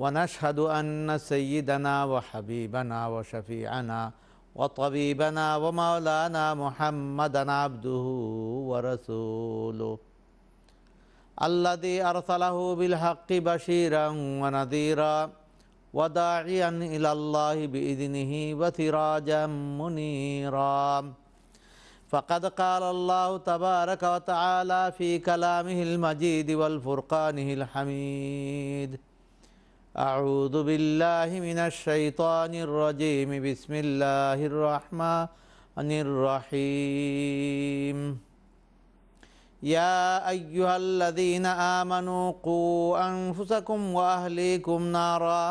ونشهد أن سيدنا وحبيبنا وشفيعنا وطبيبنا ومولانا محمدا عبده ورسوله الذي أرسله بالحق بشيرا ونذيرا وداعيا إلى الله بإذنه وسراجا منيرا فقد قال الله تبارك وتعالى في كلامه المجيد والفرقانه الحميد أعوذ بالله من الشيطان الرجيم بسم الله الرحمن الرحيم يا أيها الذين آمنوا قوا أنفسكم وأهليكم نارا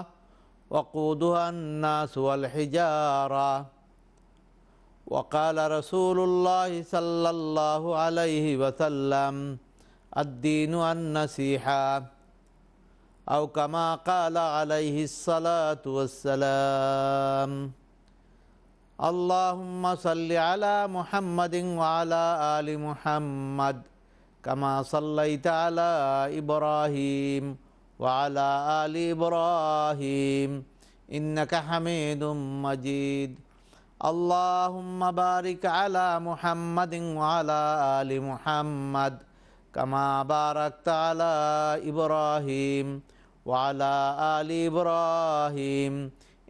وقودها الناس والحجارة وقال رسول الله صلى الله عليه وسلم الدين النصيحه او كما قال عليه الصلاه والسلام اللهم صل على محمد وعلى ال محمد كما صليت على ابراهيم وعلى ال ابراهيم انك حميد مجيد اللهم بارك على محمد وعلى ال محمد كما باركت على ابراهيم ওয়ালা আল ইব্রাহিম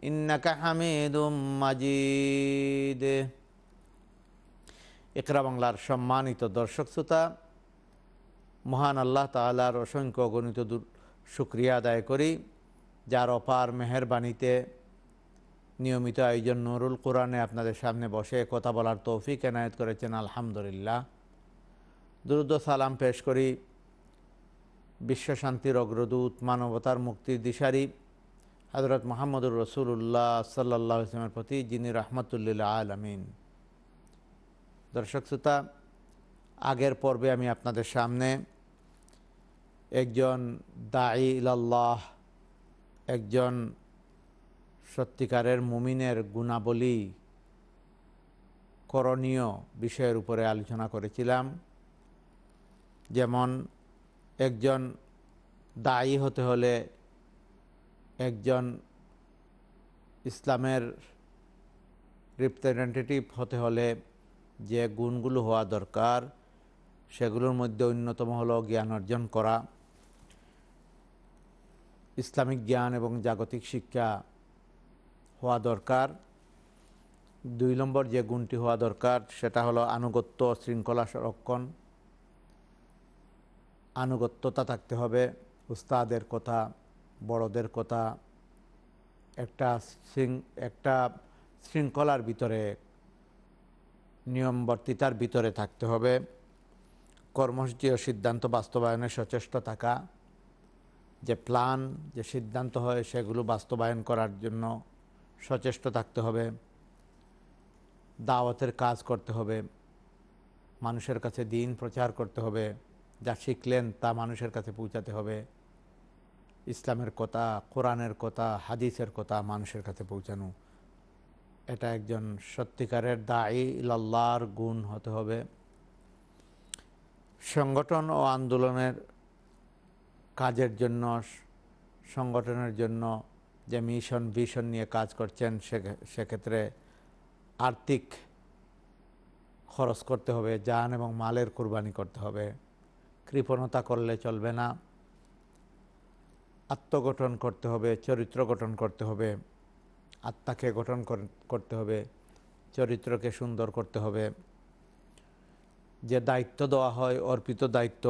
ইন্নাকা হামিদুম মাজিদ একরা বাংলার সম্মানিত দর্শক শ্রোতা মহান আল্লাহ তালার অসংখ্য গণিত শুক্রিয়া আদায় করি যার অপার মেহরবানিতে নিয়মিত আয়োজন নুরুল কোরআনে আপনাদের সামনে বসে কথা বলার তৌফিক এনায়ত করেছেন আলহামদুলিল্লাহ দ্রুত সালাম পেশ করি বিশ্বশান্তির অগ্রদূত মানবতার মুক্তির দিশারি হজরত মোহাম্মদুর রসুল্লাহ সাল্লাহ ইসলামের প্রতি যিনি রহমতুল্লিল্লা আলমিন দর্শক শ্রোতা আগের পর্বে আমি আপনাদের সামনে একজন দায়ী একজন সত্যিকারের মুমিনের গুণাবলী করণীয় বিষয়ের উপরে আলোচনা করেছিলাম যেমন একজন দায়ী হতে হলে একজন ইসলামের রিপ্রেজেন্টেটিভ হতে হলে যে গুণগুলো হওয়া দরকার সেগুলোর মধ্যে অন্যতম হলো জ্ঞান অর্জন করা ইসলামিক জ্ঞান এবং জাগতিক শিক্ষা হওয়া দরকার দুই নম্বর যে গুণটি হওয়া দরকার সেটা হলো আনুগত্য শৃঙ্খলা সংরক্ষণ আনুগত্যতা থাকতে হবে উস্তাদের কথা বড়দের কথা একটা শৃং একটা শৃঙ্খলার ভিতরে নিয়মবর্তিতার ভিতরে থাকতে হবে কর্মসূচি ও সিদ্ধান্ত বাস্তবায়নে সচেষ্ট থাকা যে প্ল্যান যে সিদ্ধান্ত হয় সেগুলো বাস্তবায়ন করার জন্য সচেষ্ট থাকতে হবে দাওয়াতের কাজ করতে হবে মানুষের কাছে দিন প্রচার করতে হবে যা শিখলেন তা মানুষের কাছে পৌঁছাতে হবে ইসলামের কথা কোরআনের কথা হাদিসের কথা মানুষের কাছে পৌঁছানো এটা একজন সত্যিকারের দায়ী লাল্লার গুণ হতে হবে সংগঠন ও আন্দোলনের কাজের জন্য সংগঠনের জন্য যে মিশন ভিশন নিয়ে কাজ করছেন সেক্ষেত্রে আর্থিক খরচ করতে হবে যান এবং মালের কোরবানি করতে হবে কৃপণতা করলে চলবে না আত্মগঠন করতে হবে চরিত্র গঠন করতে হবে আত্মাকে গঠন করতে হবে চরিত্রকে সুন্দর করতে হবে যে দায়িত্ব দেওয়া হয় অর্পিত দায়িত্ব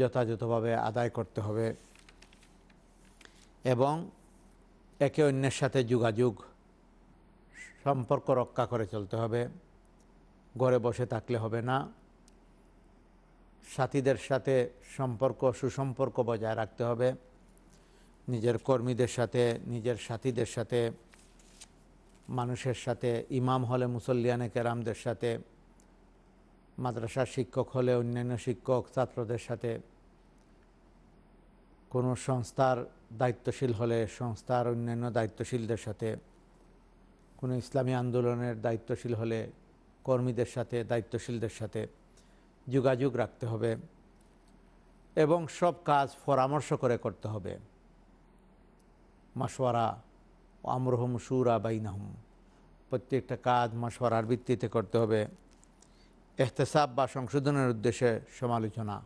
যথাযথভাবে আদায় করতে হবে এবং একে অন্যের সাথে যোগাযোগ সম্পর্ক রক্ষা করে চলতে হবে ঘরে বসে থাকলে হবে না সাথীদের সাথে সম্পর্ক সুসম্পর্ক বজায় রাখতে হবে নিজের কর্মীদের সাথে নিজের সাথীদের সাথে মানুষের সাথে ইমাম হলে মুসল্লিয়ানে কেরামদের সাথে মাদ্রাসার শিক্ষক হলে অন্যান্য শিক্ষক ছাত্রদের সাথে কোনো সংস্থার দায়িত্বশীল হলে সংস্থার অন্যান্য দায়িত্বশীলদের সাথে কোনো ইসলামী আন্দোলনের দায়িত্বশীল হলে কর্মীদের সাথে দায়িত্বশীলদের সাথে যোগাযোগ রাখতে হবে এবং সব কাজ পরামর্শ করে করতে হবে মাসোয়ারা আমরহম সুরা বাইনাহম প্রত্যেকটা কাজ মাসোয়ারার ভিত্তিতে করতে হবে এহতেসাব বা সংশোধনের উদ্দেশ্যে সমালোচনা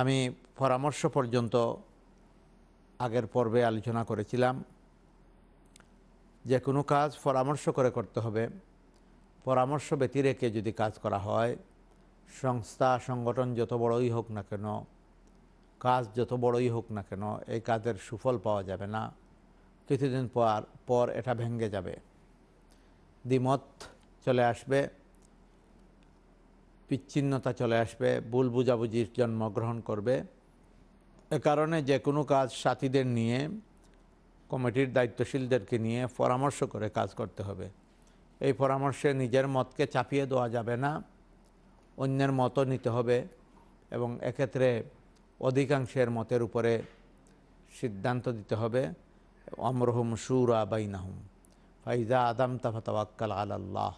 আমি পরামর্শ পর্যন্ত আগের পর্বে আলোচনা করেছিলাম যে কোনো কাজ পরামর্শ করে করতে হবে পরামর্শ ব্যতিরেকে যদি কাজ করা হয় সংস্থা সংগঠন যত বড়ই হোক না কেন কাজ যত বড়ই হোক না কেন এই কাজের সুফল পাওয়া যাবে না কিছুদিন পর পর এটা ভেঙ্গে যাবে দ্বিমত চলে আসবে বিচ্ছিন্নতা চলে আসবে ভুল বুঝাবুঝির জন্মগ্রহণ করবে এ কারণে যে কোনো কাজ সাথীদের নিয়ে কমিটির দায়িত্বশীলদেরকে নিয়ে পরামর্শ করে কাজ করতে হবে এই পরামর্শে নিজের মতকে চাপিয়ে দেওয়া যাবে না অন্যের মতো নিতে হবে এবং এক্ষেত্রে অধিকাংশের মতের উপরে সিদ্ধান্ত দিতে হবে অমরহুম সুরা বাইনাহুম ফাইজা আদাম তাফা তাওয়াক্কাল আল্লাহ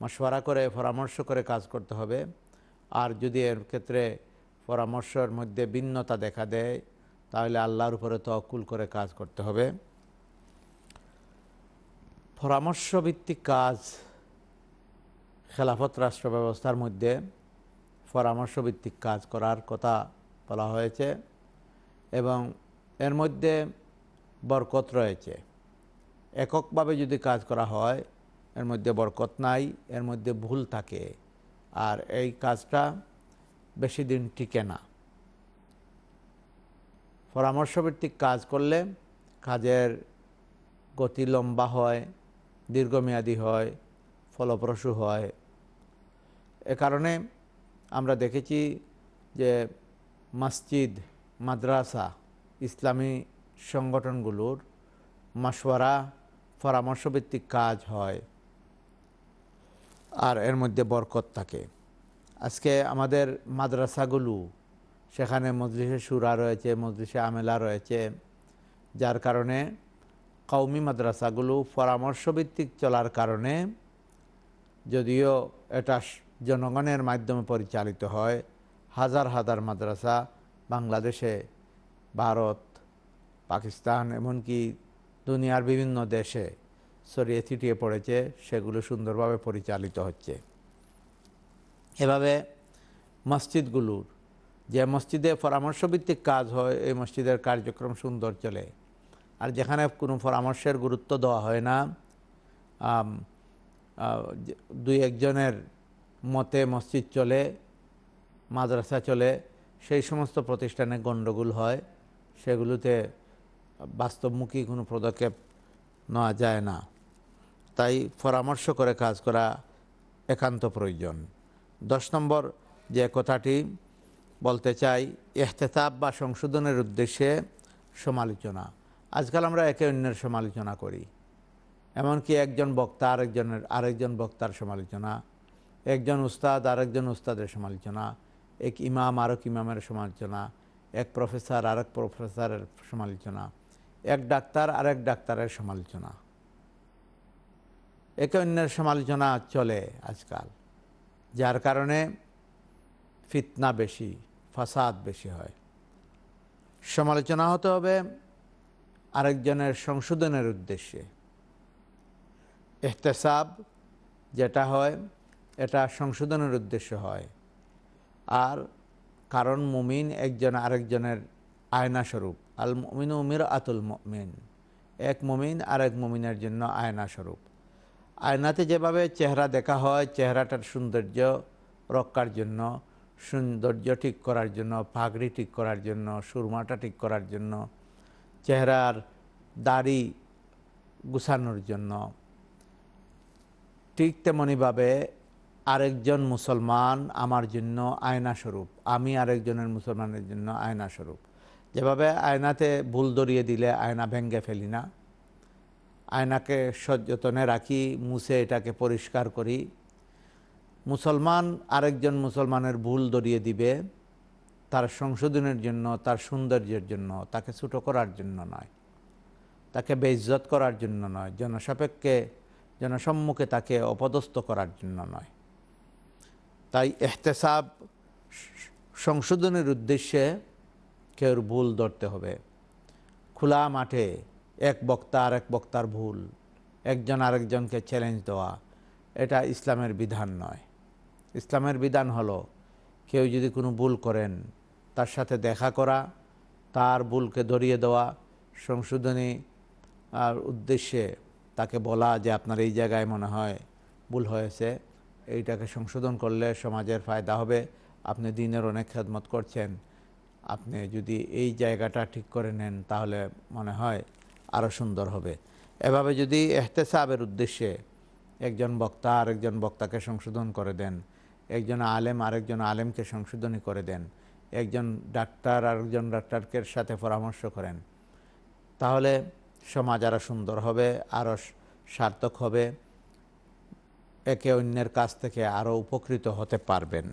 মশওয়ারা করে পরামর্শ করে কাজ করতে হবে আর যদি এর ক্ষেত্রে পরামর্শের মধ্যে ভিন্নতা দেখা দেয় তাহলে আল্লাহর উপরে তকুল করে কাজ করতে হবে পরামর্শভিত্তিক কাজ খেলাফত রাষ্ট্র ব্যবস্থার মধ্যে পরামর্শভিত্তিক কাজ করার কথা বলা হয়েছে এবং এর মধ্যে বরকত রয়েছে এককভাবে যদি কাজ করা হয় এর মধ্যে বরকত নাই এর মধ্যে ভুল থাকে আর এই কাজটা বেশি দিন টিকে না পরামর্শভিত্তিক কাজ করলে কাজের গতি লম্বা হয় দীর্ঘমেয়াদী হয় ফলপ্রসূ হয় এ কারণে আমরা দেখেছি যে মসজিদ মাদ্রাসা ইসলামী সংগঠনগুলোর মাসোয়ারা পরামর্শভিত্তিক কাজ হয় আর এর মধ্যে বরকত থাকে আজকে আমাদের মাদ্রাসাগুলো সেখানে মজলিসে সুরা রয়েছে মজলিসে আমেলা রয়েছে যার কারণে কৌমি মাদ্রাসাগুলো পরামর্শভিত্তিক চলার কারণে যদিও এটা জনগণের মাধ্যমে পরিচালিত হয় হাজার হাজার মাদ্রাসা বাংলাদেশে ভারত পাকিস্তান এমনকি দুনিয়ার বিভিন্ন দেশে ছড়িয়ে ছিটিয়ে পড়েছে সেগুলো সুন্দরভাবে পরিচালিত হচ্ছে এভাবে মসজিদগুলোর যে মসজিদে পরামর্শভিত্তিক কাজ হয় এই মসজিদের কার্যক্রম সুন্দর চলে আর যেখানে কোনো পরামর্শের গুরুত্ব দেওয়া হয় না দুই একজনের মতে মসজিদ চলে মাদ্রাসা চলে সেই সমস্ত প্রতিষ্ঠানে গণ্ডগোল হয় সেগুলোতে বাস্তবমুখী কোনো পদক্ষেপ নেওয়া যায় না তাই পরামর্শ করে কাজ করা একান্ত প্রয়োজন দশ নম্বর যে কথাটি বলতে চাই এহতেতাব বা সংশোধনের উদ্দেশ্যে সমালোচনা আজকাল আমরা একে অন্যের সমালোচনা করি এমনকি একজন বক্তা আরেকজনের আরেকজন বক্তার সমালোচনা একজন উস্তাদ আরেকজন উস্তাদের সমালোচনা এক ইমাম আরক ইমামের সমালোচনা এক প্রফেসর আরেক প্রফেসরের সমালোচনা এক ডাক্তার আরেক ডাক্তারের সমালোচনা একে অন্যের সমালোচনা চলে আজকাল যার কারণে ফিতনা বেশি ফাসাদ বেশি হয় সমালোচনা হতে হবে আরেকজনের সংশোধনের উদ্দেশ্যে এহতেসাব যেটা হয় এটা সংশোধনের উদ্দেশ্য হয় আর কারণ মুমিন একজন আরেকজনের আয়নাস্বরূপ আল মমিন উমির আতুল মমিন এক মমিন আর এক মুমিনের জন্য আয়নাস্বরূপ আয়নাতে যেভাবে চেহারা দেখা হয় চেহারাটার সৌন্দর্য রক্ষার জন্য সৌন্দর্য ঠিক করার জন্য পাগড়ি ঠিক করার জন্য সুরমাটা ঠিক করার জন্য চেহারার দাড়ি গুছানোর জন্য ঠিক তেমনইভাবে আরেকজন মুসলমান আমার জন্য আয়না স্বরূপ আমি আরেকজনের মুসলমানের জন্য আয়না স্বরূপ যেভাবে আয়নাতে ভুল দরিয়ে দিলে আয়না ভেঙ্গে ফেলি না আয়নাকে সযতনে রাখি মুছে এটাকে পরিষ্কার করি মুসলমান আরেকজন মুসলমানের ভুল দরিয়ে দিবে তার সংশোধনের জন্য তার সৌন্দর্যের জন্য তাকে ছুটো করার জন্য নয় তাকে বেইজ্জত করার জন্য নয় জনসাপেক্ষে জনসম্মুখে তাকে অপদস্থ করার জন্য নয় তাই এহতেসাব সংশোধনের উদ্দেশ্যে কেউ ভুল ধরতে হবে খোলা মাঠে এক বক্তা আর এক বক্তার ভুল একজন আরেকজনকে চ্যালেঞ্জ দেওয়া এটা ইসলামের বিধান নয় ইসলামের বিধান হলো কেউ যদি কোনো ভুল করেন তার সাথে দেখা করা তার ভুলকে ধরিয়ে দেওয়া সংশোধনী আর উদ্দেশ্যে তাকে বলা যে আপনার এই জায়গায় মনে হয় ভুল হয়েছে এইটাকে সংশোধন করলে সমাজের ফায়দা হবে আপনি দিনের অনেক খেদমত করছেন আপনি যদি এই জায়গাটা ঠিক করে নেন তাহলে মনে হয় আরও সুন্দর হবে এভাবে যদি এহতেসাবের উদ্দেশ্যে একজন বক্তা আরেকজন বক্তাকে সংশোধন করে দেন একজন আলেম আরেকজন আলেমকে সংশোধনী করে দেন একজন ডাক্তার আরেকজন ডাক্তারকে সাথে পরামর্শ করেন তাহলে সমাজ আরও সুন্দর হবে আরও সার্থক হবে একে অন্যের কাছ থেকে আরও উপকৃত হতে পারবেন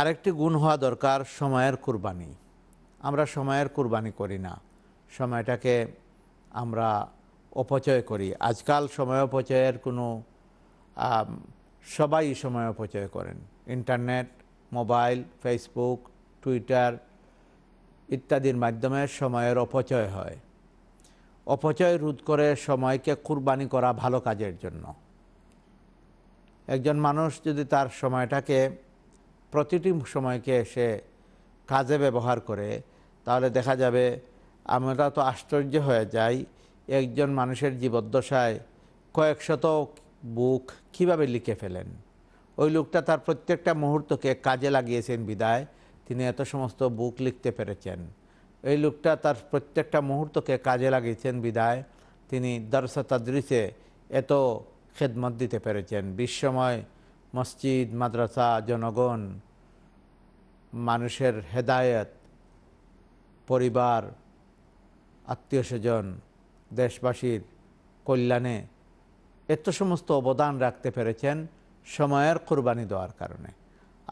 আরেকটি গুণ হওয়া দরকার সময়ের কুরবানি আমরা সময়ের কুরবানি করি না সময়টাকে আমরা অপচয় করি আজকাল সময় অপচয়ের কোনো সবাই সময় অপচয় করেন ইন্টারনেট মোবাইল ফেসবুক টুইটার ইত্যাদির মাধ্যমে সময়ের অপচয় হয় অপচয় রোধ করে সময়কে কুরবানি করা ভালো কাজের জন্য একজন মানুষ যদি তার সময়টাকে প্রতিটি সময়কে সে কাজে ব্যবহার করে তাহলে দেখা যাবে আমরা তো আশ্চর্য হয়ে যাই একজন মানুষের জীবদ্দশায় কয়েক শত বুক কিভাবে লিখে ফেলেন ওই লোকটা তার প্রত্যেকটা মুহূর্তকে কাজে লাগিয়েছেন বিদায় তিনি এত সমস্ত বুক লিখতে পেরেছেন এই লোকটা তার প্রত্যেকটা মুহূর্তকে কাজে লাগিয়েছেন বিদায় তিনি দর্শতাদৃশে এত খেদমত দিতে পেরেছেন বিশ্বময় মসজিদ মাদ্রাসা জনগণ মানুষের হেদায়েত পরিবার আত্মীয় স্বজন দেশবাসীর কল্যাণে এত সমস্ত অবদান রাখতে পেরেছেন সময়ের কোরবানি দেওয়ার কারণে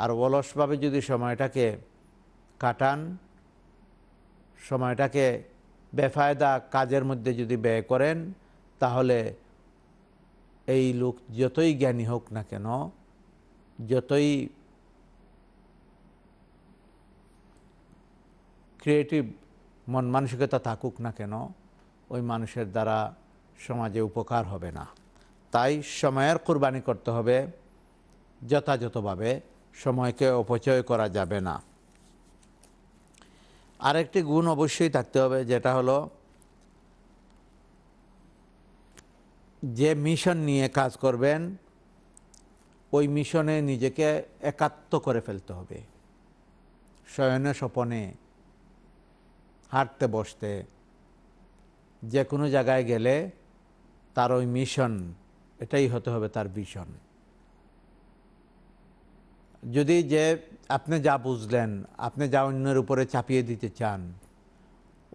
আর অলসভাবে যদি সময়টাকে কাটান সময়টাকে বেফায়দা কাজের মধ্যে যদি ব্যয় করেন তাহলে এই লোক যতই জ্ঞানী হোক না কেন যতই ক্রিয়েটিভ মন মানসিকতা থাকুক না কেন ওই মানুষের দ্বারা সমাজে উপকার হবে না তাই সময়ের কোরবানি করতে হবে যথাযথভাবে সময়কে অপচয় করা যাবে না আরেকটি গুণ অবশ্যই থাকতে হবে যেটা হলো যে মিশন নিয়ে কাজ করবেন ওই মিশনে নিজেকে একাত্ম করে ফেলতে হবে শয়নে স্বপনে হাঁটতে বসতে যে কোনো জায়গায় গেলে তার ওই মিশন এটাই হতে হবে তার ভিশন যদি যে আপনি যা বুঝলেন আপনি যা অন্যের উপরে চাপিয়ে দিতে চান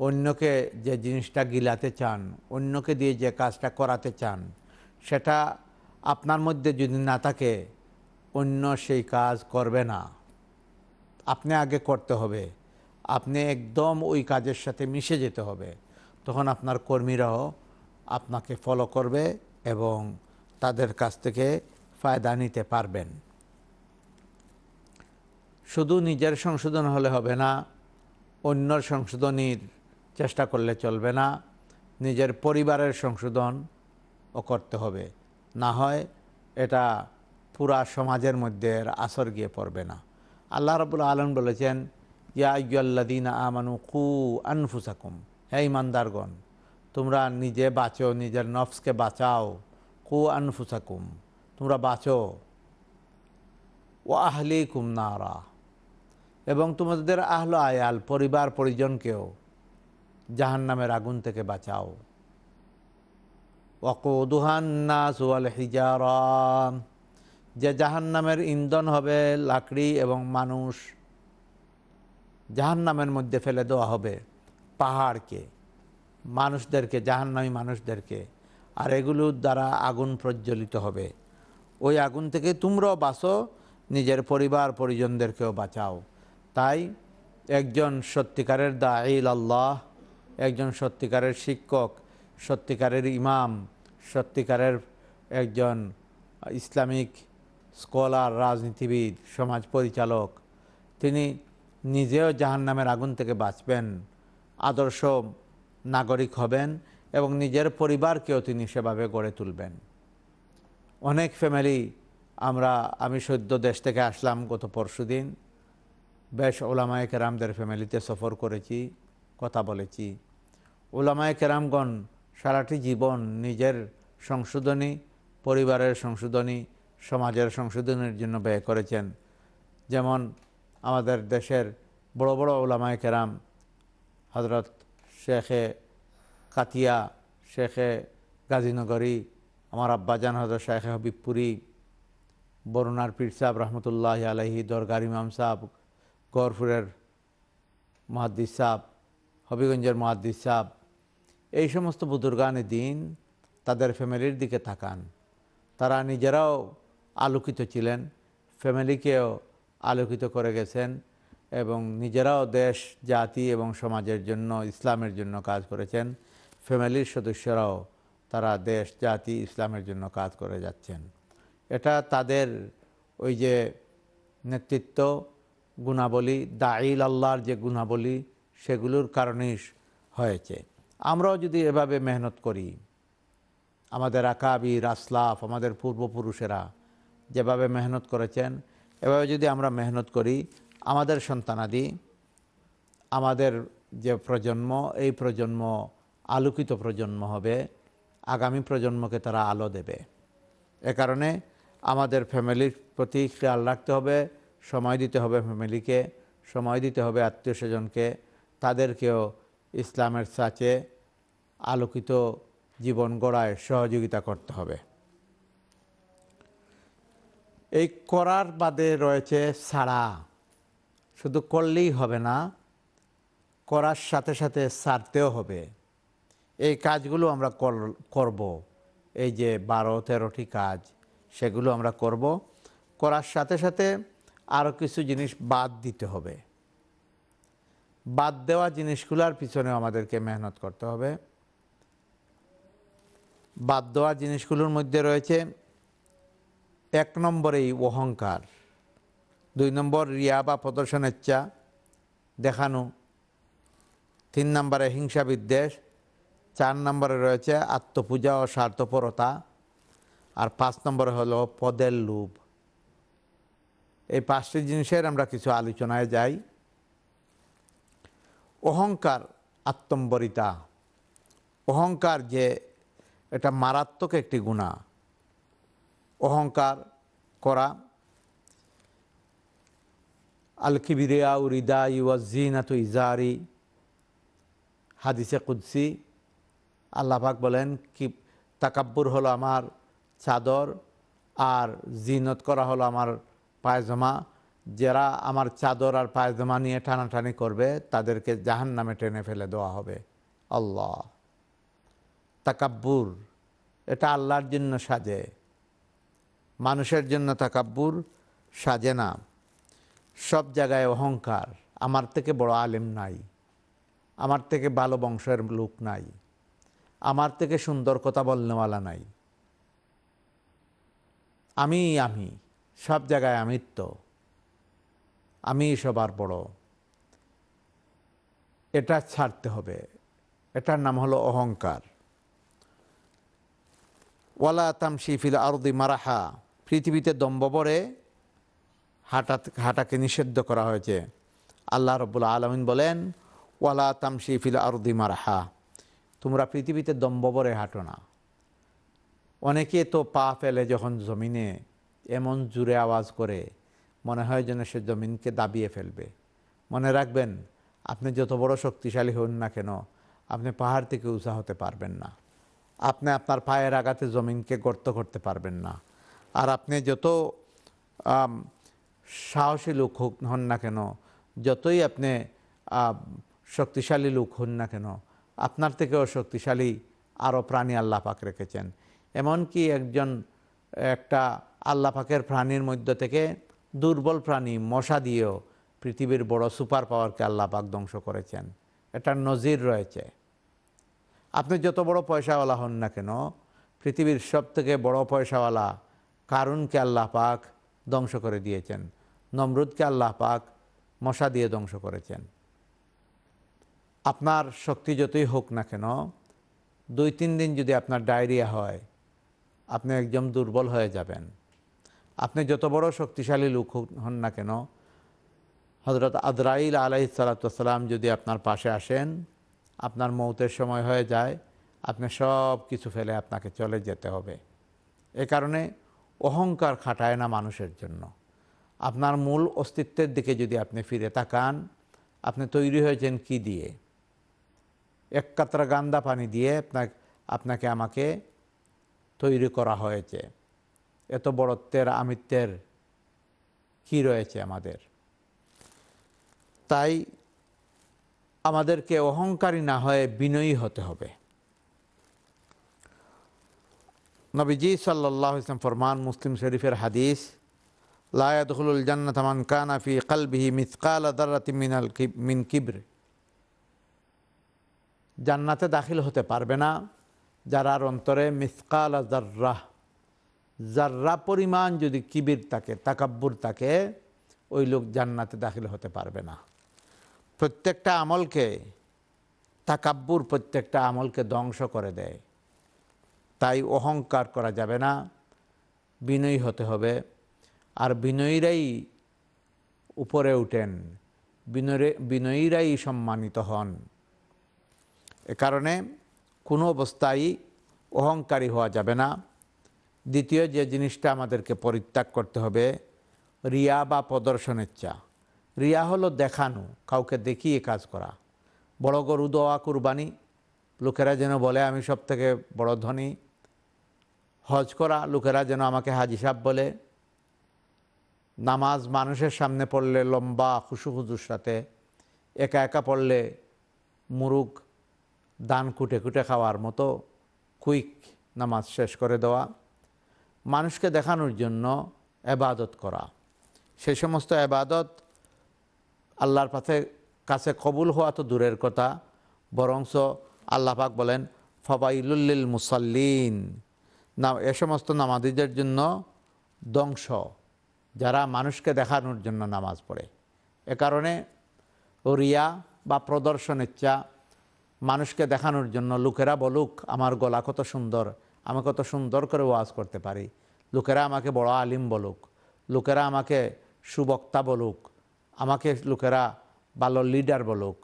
অন্যকে যে জিনিসটা গিলাতে চান অন্যকে দিয়ে যে কাজটা করাতে চান সেটা আপনার মধ্যে যদি না থাকে অন্য সেই কাজ করবে না আপনি আগে করতে হবে আপনি একদম ওই কাজের সাথে মিশে যেতে হবে তখন আপনার কর্মীরাও আপনাকে ফলো করবে এবং তাদের কাছ থেকে ফায়দা নিতে পারবেন শুধু নিজের সংশোধন হলে হবে না অন্য সংশোধনীর চেষ্টা করলে চলবে না নিজের পরিবারের সংশোধন ও করতে হবে না হয় এটা পুরা সমাজের মধ্যে আসর গিয়ে পড়বে না আল্লাহ রবুল আলম বলেছেন ইয়াইয়াল্লাদিন আমানু কু আনফুসাকুম হে ইমানদারগণ তোমরা নিজে বাঁচো নিজের নফসকে বাঁচাও কু আনফুসাকুম তোমরা বাঁচো ও আহলি কুমনারা এবং তোমাদের আহল আয়াল পরিবার পরিজনকেও জাহান নামের আগুন থেকে বাঁচাও অকোদুহান্নাসওয়াল যে জাহান নামের ইন্ধন হবে লাকড়ি এবং মানুষ জাহান নামের মধ্যে ফেলে দেওয়া হবে পাহাড়কে মানুষদেরকে জাহান্নামি মানুষদেরকে আর এগুলোর দ্বারা আগুন প্রজ্বলিত হবে ওই আগুন থেকে তোমরাও বাঁচো নিজের পরিবার পরিজনদেরকেও বাঁচাও তাই একজন সত্যিকারের দা ইল আল্লাহ একজন সত্যিকারের শিক্ষক সত্যিকারের ইমাম সত্যিকারের একজন ইসলামিক স্কলার রাজনীতিবিদ সমাজ পরিচালক তিনি নিজেও জাহান্নামের আগুন থেকে বাঁচবেন আদর্শ নাগরিক হবেন এবং নিজের পরিবারকেও তিনি সেভাবে গড়ে তুলবেন অনেক ফ্যামিলি আমরা আমি সদ্য দেশ থেকে আসলাম গত পরশু দিন বেশ ওলামায় কেরামদের ফ্যামিলিতে সফর করেছি কথা বলেছি ওলামায় কেরামগণ সারাটি জীবন নিজের সংশোধনী পরিবারের সংশোধনী সমাজের সংশোধনের জন্য ব্যয় করেছেন যেমন আমাদের দেশের বড় বড় ওলামায় কেরাম হজরত শেখে কাতিয়া শেখে গাজীনগরী আমার আব্বাজান হজরত শেখে হবিবপুরী বরুণার পীর সাহেব রহমতুল্লাহ আলহি দরগার ইমাম সাহেব গরফুরের মাহাদ্দিস সাহ হবিগঞ্জের মাহাদ্দিস সাহ এই সমস্ত বুজুর্গানে দিন তাদের ফ্যামিলির দিকে তাকান তারা নিজেরাও আলোকিত ছিলেন ফ্যামিলিকেও আলোকিত করে গেছেন এবং নিজেরাও দেশ জাতি এবং সমাজের জন্য ইসলামের জন্য কাজ করেছেন ফ্যামিলির সদস্যরাও তারা দেশ জাতি ইসলামের জন্য কাজ করে যাচ্ছেন এটা তাদের ওই যে নেতৃত্ব গুণাবলী ইল আল্লাহর যে গুণাবলী সেগুলোর কারণেই হয়েছে আমরাও যদি এভাবে মেহনত করি আমাদের আকাবির আসলাফ আমাদের পূর্বপুরুষেরা যেভাবে মেহনত করেছেন এভাবে যদি আমরা মেহনত করি আমাদের সন্তানাদি আমাদের যে প্রজন্ম এই প্রজন্ম আলোকিত প্রজন্ম হবে আগামী প্রজন্মকে তারা আলো দেবে এ কারণে আমাদের ফ্যামিলির প্রতি খেয়াল রাখতে হবে সময় দিতে হবে ফ্যামিলিকে সময় দিতে হবে আত্মীয় স্বজনকে তাদেরকেও ইসলামের সাথে আলোকিত জীবন গড়ায় সহযোগিতা করতে হবে এই করার বাদে রয়েছে সারা শুধু করলেই হবে না করার সাথে সাথে সারতেও হবে এই কাজগুলো আমরা করব এই যে বারো তেরোটি কাজ সেগুলো আমরা করব করার সাথে সাথে আরও কিছু জিনিস বাদ দিতে হবে বাদ দেওয়া জিনিসগুলোর পিছনে আমাদেরকে মেহনত করতে হবে বাদ দেওয়া জিনিসগুলোর মধ্যে রয়েছে এক নম্বরেই অহংকার দুই নম্বর রিয়া বা প্রদর্শনেচ্ছা দেখানো তিন নম্বরে হিংসা বিদ্বেষ চার নম্বরে রয়েছে আত্মপূজা ও স্বার্থপরতা আর পাঁচ নম্বরে হলো পদের লোভ এই পাঁচটি জিনিসের আমরা কিছু আলোচনায় যাই অহংকার আত্মম্বরিতা অহংকার যে এটা মারাত্মক একটি গুণা অহংকার করা আল কিবিরিয়া উরিদা ইউজিনাত ইজারি হাদিসে কুদ্সি আল্লাহাক বলেন কি তাকাব্বুর হলো আমার চাদর আর জিনত করা হলো আমার পায়জামা যারা আমার চাদর আর পায়জামা নিয়ে টানাটানি করবে তাদেরকে জাহান নামে টেনে ফেলে দেওয়া হবে আল্লাহ তাকাব্বুর এটা আল্লাহর জন্য সাজে মানুষের জন্য তাকাব্বুর সাজে না সব জায়গায় অহংকার আমার থেকে বড় আলেম নাই আমার থেকে ভালো বংশের লোক নাই আমার থেকে সুন্দর কথা বলনেওয়ালা নাই আমি আমি সব জায়গায় আমিত্ব আমি সবার বড় এটা ছাড়তে হবে এটার নাম হলো অহংকার ওয়ালা তামসি ফিল আরদি মারাহা পৃথিবীতে দম্ববরে হাঁটা হাঁটাকে নিষিদ্ধ করা হয়েছে আল্লাহ রব্বুল আলমিন বলেন ওয়ালা তামসি আর আরদি মারাহা তোমরা পৃথিবীতে দম্ববরে হাঁটো না অনেকে তো পা ফেলে যখন জমিনে এমন জুড়ে আওয়াজ করে মনে হয় যেন সে জমিনকে দাবিয়ে ফেলবে মনে রাখবেন আপনি যত বড় শক্তিশালী হন না কেন আপনি পাহাড় থেকে উঁচা হতে পারবেন না আপনি আপনার পায়ের আঘাতে জমিনকে গর্ত করতে পারবেন না আর আপনি যত সাহসী লোক হন না কেন যতই আপনি শক্তিশালী লোক হন না কেন আপনার থেকেও শক্তিশালী আরও প্রাণী আল্লাহ পাক রেখেছেন এমনকি একজন একটা আল্লাপাকের প্রাণীর মধ্য থেকে দুর্বল প্রাণী মশা দিয়েও পৃথিবীর বড় সুপার পাওয়ারকে আল্লাপাক ধ্বংস করেছেন এটার নজির রয়েছে আপনি যত বড় পয়সাওয়ালা হন না কেন পৃথিবীর সব থেকে বড় পয়সাওয়ালা কারুনকে আল্লাহ পাক ধ্বংস করে দিয়েছেন নমরুদকে আল্লাহ পাক মশা দিয়ে ধ্বংস করেছেন আপনার শক্তি যতই হোক না কেন দুই তিন দিন যদি আপনার ডায়রিয়া হয় আপনি একদম দুর্বল হয়ে যাবেন আপনি যত বড় শক্তিশালী লোক হন না কেন হজরত আদরাইল আলাই সালাতাম যদি আপনার পাশে আসেন আপনার মৌতের সময় হয়ে যায় আপনি সব কিছু ফেলে আপনাকে চলে যেতে হবে এ কারণে অহংকার খাটায় না মানুষের জন্য আপনার মূল অস্তিত্বের দিকে যদি আপনি ফিরে তাকান আপনি তৈরি হয়েছেন কি দিয়ে এক কাতরা গান্দা পানি দিয়ে আপনাকে আমাকে তৈরি করা হয়েছে এত বড়ত্বের আমিত্বের কি রয়েছে আমাদের তাই আমাদেরকে অহংকারী না হয়ে বিনয়ী হতে হবে নবীজি সাল্লাহ ইসলাম ফরমান মুসলিম শরীফের হাদিস লায়াদুল জান্নাত মান কালবিহি মিসকাল দারাতি মিনাল মিন কিবর জান্নাতে দাখিল হতে পারবে না যারার অন্তরে মিসকাল দার্রাহ যার্রা পরিমাণ যদি কিবির তাকে তাকাব্বুর তাকে ওই লোক জান্নাতে দাখিল হতে পারবে না প্রত্যেকটা আমলকে তাকাব্বুর প্রত্যেকটা আমলকে ধ্বংস করে দেয় তাই অহংকার করা যাবে না বিনয়ী হতে হবে আর বিনয়ীরাই উপরে উঠেন বিনয়ীরাই সম্মানিত হন এ কারণে কোনো অবস্থায় অহংকারী হওয়া যাবে না দ্বিতীয় যে জিনিসটা আমাদেরকে পরিত্যাগ করতে হবে রিয়া বা প্রদর্শনের চা রিয়া হলো দেখানো কাউকে দেখিয়ে কাজ করা বড় গরু দোয়া কুরবানি লোকেরা যেন বলে আমি সব থেকে বড় ধনী হজ করা লোকেরা যেন আমাকে হাজি সাহ বলে নামাজ মানুষের সামনে পড়লে লম্বা খুশু খুশুর সাথে একা একা পড়লে মুরুগ দান কুটে কুটে খাওয়ার মতো কুইক নামাজ শেষ করে দেওয়া মানুষকে দেখানোর জন্য এবাদত করা সে সমস্ত এবাদত আল্লাহর পাশে কাছে কবুল হওয়া তো দূরের কথা বরংস আল্লাপাক বলেন ফবাইলুল্লিল মুসাল্লিন না এ সমস্ত নামাজিদের জন্য দংশ যারা মানুষকে দেখানোর জন্য নামাজ পড়ে এ কারণে রিয়া বা প্রদর্শন ইচ্ছা মানুষকে দেখানোর জন্য লোকেরা বলুক আমার গলা কত সুন্দর আমাকে অত সুন্দর করে ওয়াজ করতে পারি লোকেরা আমাকে বড় আলিম বলুক লোকেরা আমাকে সুবক্তা বলুক আমাকে লোকেরা ভালো লিডার বলুক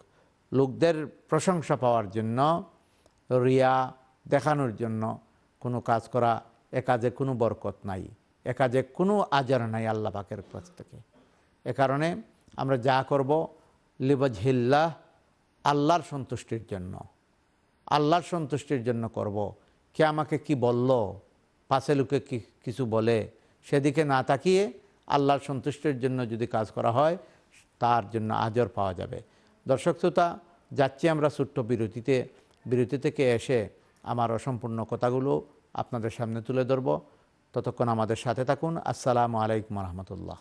লোকদের প্রশংসা পাওয়ার জন্য রিয়া দেখানোর জন্য কোনো কাজ করা এ কাজে কোনো বরকত নাই এ কাজে কোনো আজার নাই আল্লাহ পাকের কাছ থেকে এ কারণে আমরা যা করব লিবজহিল্লাহ আল্লাহর সন্তুষ্টির জন্য আল্লাহর সন্তুষ্টির জন্য করব। কে আমাকে কি বলল পাশে লোকে কি কিছু বলে সেদিকে না তাকিয়ে আল্লাহর সন্তুষ্টের জন্য যদি কাজ করা হয় তার জন্য আজর পাওয়া যাবে দর্শক শ্রোতা যাচ্ছি আমরা ছোট্ট বিরতিতে বিরতি থেকে এসে আমার অসম্পূর্ণ কথাগুলো আপনাদের সামনে তুলে ধরব ততক্ষণ আমাদের সাথে থাকুন আসসালামু আলাইকুম রহমতুল্লাহ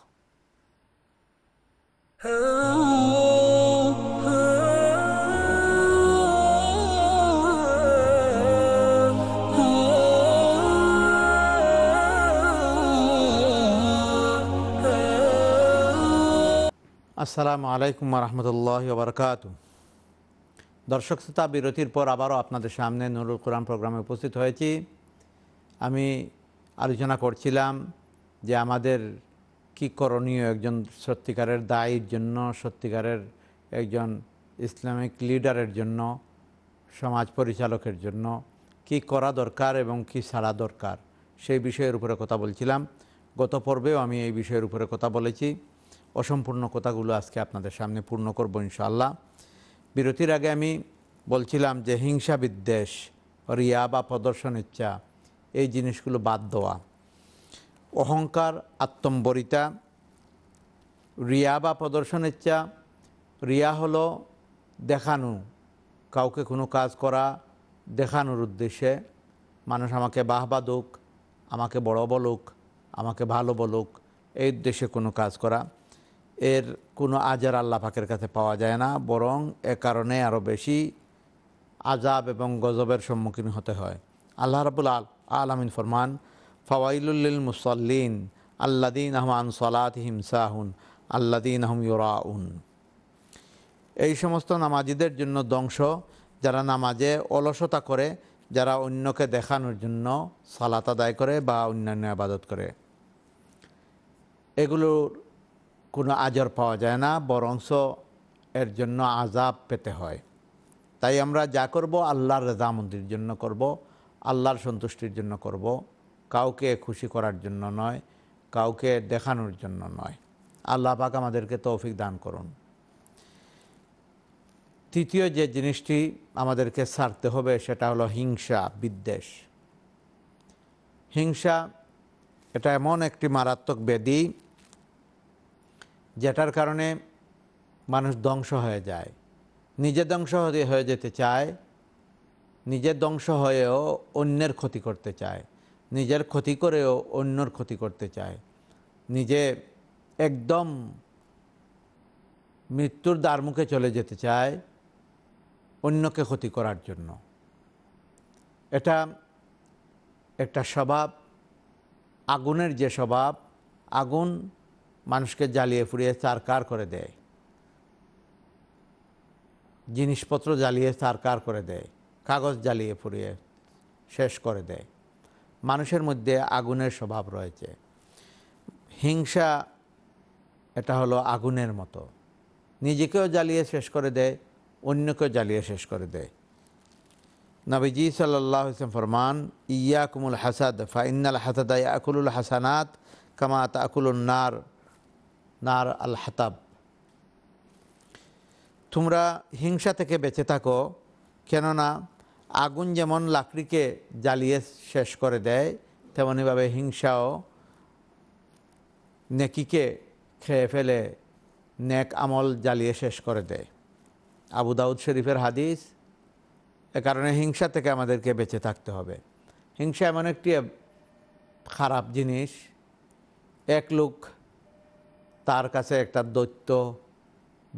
হ্যাঁ, আসসালামু আলাইকুম রহমতুল্লাহ বরকাত দর্শক শ্রোতা বিরতির পর আবারও আপনাদের সামনে নুরুল কোরআন প্রোগ্রামে উপস্থিত হয়েছি আমি আলোচনা করছিলাম যে আমাদের কি করণীয় একজন সত্যিকারের দায়ের জন্য সত্যিকারের একজন ইসলামিক লিডারের জন্য সমাজ পরিচালকের জন্য কি করা দরকার এবং কি ছাড়া দরকার সেই বিষয়ের উপরে কথা বলছিলাম গত পর্বেও আমি এই বিষয়ের উপরে কথা বলেছি অসম্পূর্ণ কথাগুলো আজকে আপনাদের সামনে পূর্ণ করব ইনশাল্লাহ বিরতির আগে আমি বলছিলাম যে হিংসা বিদ্বেষ রিয়া বা প্রদর্শন ইচ্ছা এই জিনিসগুলো বাদ দেওয়া অহংকার আত্মম্বরিতা রিয়া বা প্রদর্শন ইচ্ছা রিয়া হলো দেখানো কাউকে কোনো কাজ করা দেখানোর উদ্দেশ্যে মানুষ আমাকে বাহবা দুক আমাকে বড় বলুক আমাকে ভালো বলুক এই উদ্দেশ্যে কোনো কাজ করা এর কোনো আজার আল্লাহ পাকের কাছে পাওয়া যায় না বরং এ কারণে আরও বেশি আজাব এবং গজবের সম্মুখীন হতে হয় আল্লাহ রাবুল আল আলমিন ফরমান ফওয়াইলুল মুসল্লিন আল্লাদিন আহমান সলাত হিমসাহুন আল্লাদিন আহম ইউরাউন এই সমস্ত নামাজিদের জন্য ধ্বংস যারা নামাজে অলসতা করে যারা অন্যকে দেখানোর জন্য সালাত আদায় করে বা অন্যান্য আবাদত করে এগুলোর কোনো আজর পাওয়া যায় না বরংস এর জন্য আজাব পেতে হয় তাই আমরা যা করব আল্লাহর রেজামন্দির জন্য করব আল্লাহর সন্তুষ্টির জন্য করব কাউকে খুশি করার জন্য নয় কাউকে দেখানোর জন্য নয় আল্লাহ পাক আমাদেরকে তৌফিক দান করুন তৃতীয় যে জিনিসটি আমাদেরকে সারতে হবে সেটা হলো হিংসা বিদ্বেষ হিংসা এটা এমন একটি মারাত্মক ব্যাধি যেটার কারণে মানুষ ধ্বংস হয়ে যায় নিজে ধ্বংস হয়ে যেতে চায় নিজে ধ্বংস হয়েও অন্যের ক্ষতি করতে চায় নিজের ক্ষতি করেও অন্যর ক্ষতি করতে চায় নিজে একদম মৃত্যুর দ্বারমুখে চলে যেতে চায় অন্যকে ক্ষতি করার জন্য এটা একটা স্বভাব আগুনের যে স্বভাব আগুন মানুষকে জ্বালিয়ে চার চারকার করে দেয় জিনিসপত্র জ্বালিয়ে চারকার করে দেয় কাগজ জ্বালিয়ে ফুরিয়ে শেষ করে দেয় মানুষের মধ্যে আগুনের স্বভাব রয়েছে হিংসা এটা হলো আগুনের মতো নিজেকেও জ্বালিয়ে শেষ করে দেয় অন্যকেও জ্বালিয়ে শেষ করে দেয় নবীজি সাল্লাহ ইসলাম ফরমান ইয়া কুমুল হাসাদ ফাইনাল হাসাদ আকুলুল হাসানাত কামাত আকুলুল নার নার আল হাতাব তোমরা হিংসা থেকে বেঁচে থাকো কেননা আগুন যেমন লাকড়িকে জ্বালিয়ে শেষ করে দেয় তেমনইভাবে হিংসাও নেকিকে খেয়ে ফেলে নেক আমল জ্বালিয়ে শেষ করে দেয় আবু দাউদ শরীফের হাদিস এ কারণে হিংসা থেকে আমাদেরকে বেঁচে থাকতে হবে হিংসা এমন একটি খারাপ জিনিস এক লোক তার কাছে একটা দৈত্য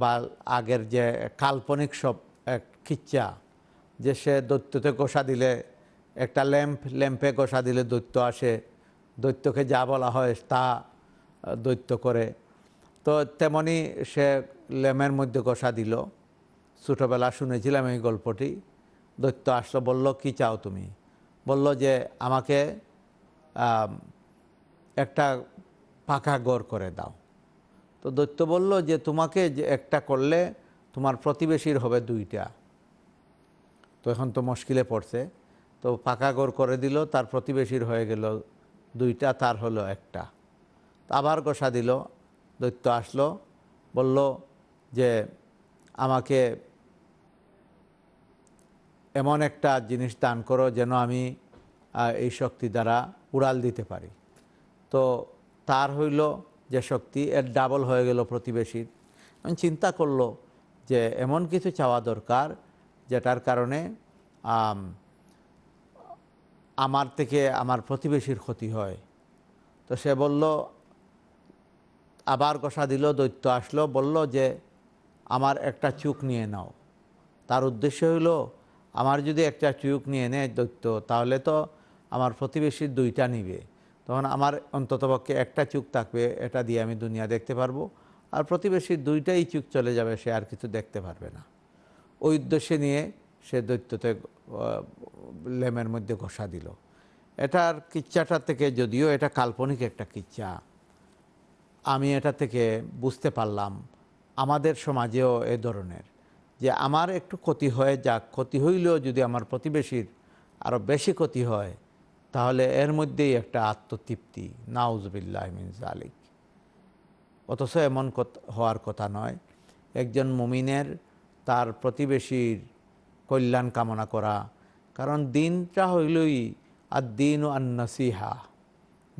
বা আগের যে কাল্পনিক সব এক কিচ্ছা যে সে দৈত্যতে গোসা দিলে একটা ল্যাম্প ল্যাম্পে গোসা দিলে দৈত্য আসে দৈত্যকে যা বলা হয় তা দৈত্য করে তো তেমনি সে ল্যামের মধ্যে গোসা দিল ছোটোবেলা শুনেছিলাম এই গল্পটি দৈত্য আসলো বলল কি চাও তুমি বলল যে আমাকে একটা পাকা গড় করে দাও তো দৈত্য বলল যে তোমাকে যে একটা করলে তোমার প্রতিবেশীর হবে দুইটা তো এখন তো মুশকিলে পড়ছে তো পাকা গোর করে দিল তার প্রতিবেশীর হয়ে গেল দুইটা তার হলো একটা আবার গোসা দিল দৈত্য আসলো বলল যে আমাকে এমন একটা জিনিস দান করো যেন আমি এই শক্তি দ্বারা উড়াল দিতে পারি তো তার হইল যে শক্তি এর ডাবল হয়ে গেল প্রতিবেশীর এবং চিন্তা করলো যে এমন কিছু চাওয়া দরকার যেটার কারণে আমার থেকে আমার প্রতিবেশীর ক্ষতি হয় তো সে বলল আবার কষা দিল দৈত্য আসলো বলল যে আমার একটা চুক নিয়ে নাও তার উদ্দেশ্য হইল আমার যদি একটা চুক নিয়ে নেয় দৈত্য তাহলে তো আমার প্রতিবেশীর দুইটা নিবে তখন আমার অন্ততপক্ষে একটা চুক থাকবে এটা দিয়ে আমি দুনিয়া দেখতে পারবো আর প্রতিবেশীর দুইটাই চুক চলে যাবে সে আর কিছু দেখতে পারবে না ওই উদ্দেশ্যে নিয়ে সে দৈত্যতে লেমের মধ্যে ঘষা দিল এটার কিচ্ছাটা থেকে যদিও এটা কাল্পনিক একটা কিচ্ছা আমি এটা থেকে বুঝতে পারলাম আমাদের সমাজেও এ ধরনের যে আমার একটু ক্ষতি হয়ে যাক ক্ষতি হইলেও যদি আমার প্রতিবেশীর আরও বেশি ক্ষতি হয় তাহলে এর মধ্যেই একটা আত্মতৃপ্তি নাউজবিল্লাহ মিন জালিক অথচ এমন হওয়ার কথা নয় একজন মুমিনের তার প্রতিবেশীর কল্যাণ কামনা করা কারণ দিনটা হইলই আর দিন ও আন্নাসিহা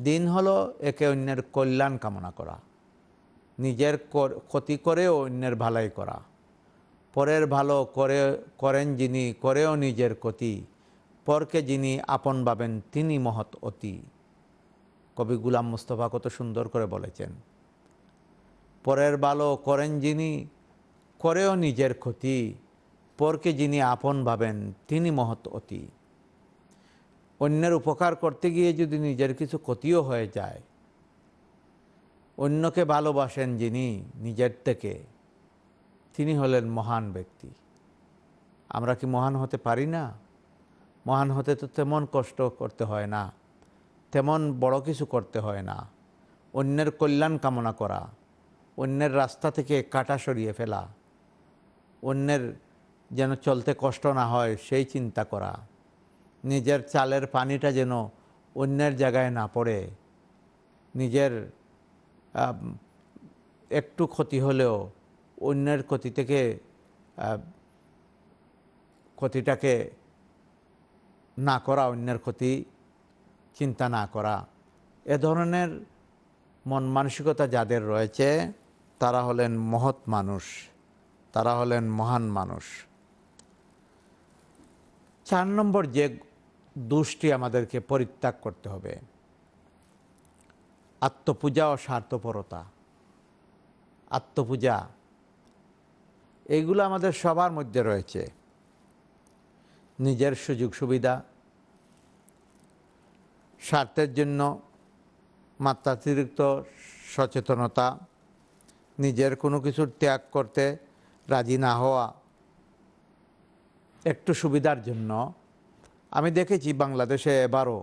দিন হলো একে অন্যের কল্যাণ কামনা করা নিজের ক্ষতি করেও অন্যের ভালাই করা পরের ভালো করে করেন যিনি করেও নিজের ক্ষতি পরকে যিনি আপন পাবেন তিনি মহৎ অতি কবি গুলাম মুস্তফা কত সুন্দর করে বলেছেন পরের ভালো করেন যিনি করেও নিজের ক্ষতি পরকে যিনি আপন পাবেন তিনি মহৎ অতি অন্যের উপকার করতে গিয়ে যদি নিজের কিছু ক্ষতিও হয়ে যায় অন্যকে ভালোবাসেন যিনি নিজের থেকে তিনি হলেন মহান ব্যক্তি আমরা কি মহান হতে পারি না মহান হতে তো তেমন কষ্ট করতে হয় না তেমন বড় কিছু করতে হয় না অন্যের কল্যাণ কামনা করা অন্যের রাস্তা থেকে কাটা সরিয়ে ফেলা অন্যের যেন চলতে কষ্ট না হয় সেই চিন্তা করা নিজের চালের পানিটা যেন অন্যের জায়গায় না পড়ে নিজের একটু ক্ষতি হলেও অন্যের ক্ষতি থেকে ক্ষতিটাকে না করা অন্যের ক্ষতি চিন্তা না করা এ ধরনের মন মানসিকতা যাদের রয়েছে তারা হলেন মহৎ মানুষ তারা হলেন মহান মানুষ চার নম্বর যে দুষ্টি আমাদেরকে পরিত্যাগ করতে হবে আত্মপূজা ও স্বার্থপরতা আত্মপূজা এইগুলো আমাদের সবার মধ্যে রয়েছে নিজের সুযোগ সুবিধা স্বার্থের জন্য মাত্রাতিরিক্ত সচেতনতা নিজের কোনো কিছুর ত্যাগ করতে রাজি না হওয়া একটু সুবিধার জন্য আমি দেখেছি বাংলাদেশে এবারও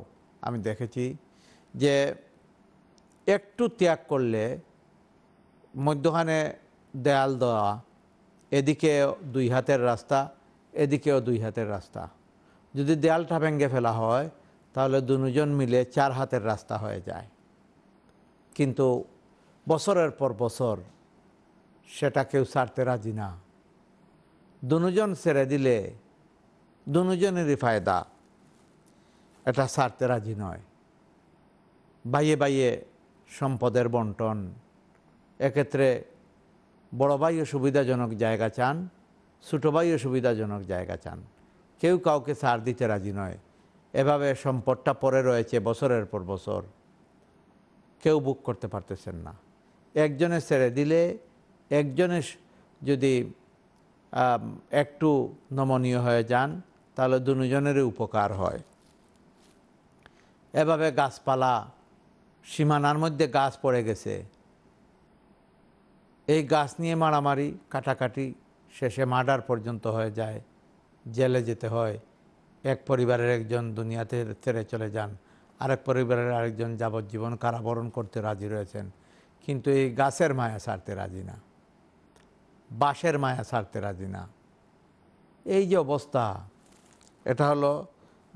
আমি দেখেছি যে একটু ত্যাগ করলে মধ্যখানে দেয়াল দেওয়া এদিকে দুই হাতের রাস্তা এদিকেও দুই হাতের রাস্তা যদি দেয়ালটা ভেঙে ফেলা হয় তাহলে দুজন মিলে চার হাতের রাস্তা হয়ে যায় কিন্তু বছরের পর বছর সেটা কেউ ছাড়তে রাজি না দুজন ছেড়ে দিলে দুজনেরই ফায়দা এটা ছাড়তে রাজি নয় বাইয়ে বাইয়ে সম্পদের বন্টন এক্ষেত্রে বড় ভাইও সুবিধাজনক জায়গা চান ছোটো ভাইও সুবিধাজনক জায়গা চান কেউ কাউকে সার দিতে রাজি নয় এভাবে সম্পদটা পরে রয়েছে বছরের পর বছর কেউ বুক করতে পারতেছেন না একজনে ছেড়ে দিলে একজনে যদি একটু নমনীয় হয়ে যান তাহলে দুজনেরই উপকার হয় এভাবে গাছপালা সীমানার মধ্যে গাছ পড়ে গেছে এই গাছ নিয়ে মারামারি কাটাকাটি শেষে মার্ডার পর্যন্ত হয়ে যায় জেলে যেতে হয় এক পরিবারের একজন দুনিয়াতে ছেড়ে চলে যান আরেক পরিবারের আরেকজন যাবজ্জীবন কারাবরণ করতে রাজি রয়েছেন কিন্তু এই গাছের মায়া সারতে রাজি না বাঁশের মায়া সারতে রাজি না এই যে অবস্থা এটা হলো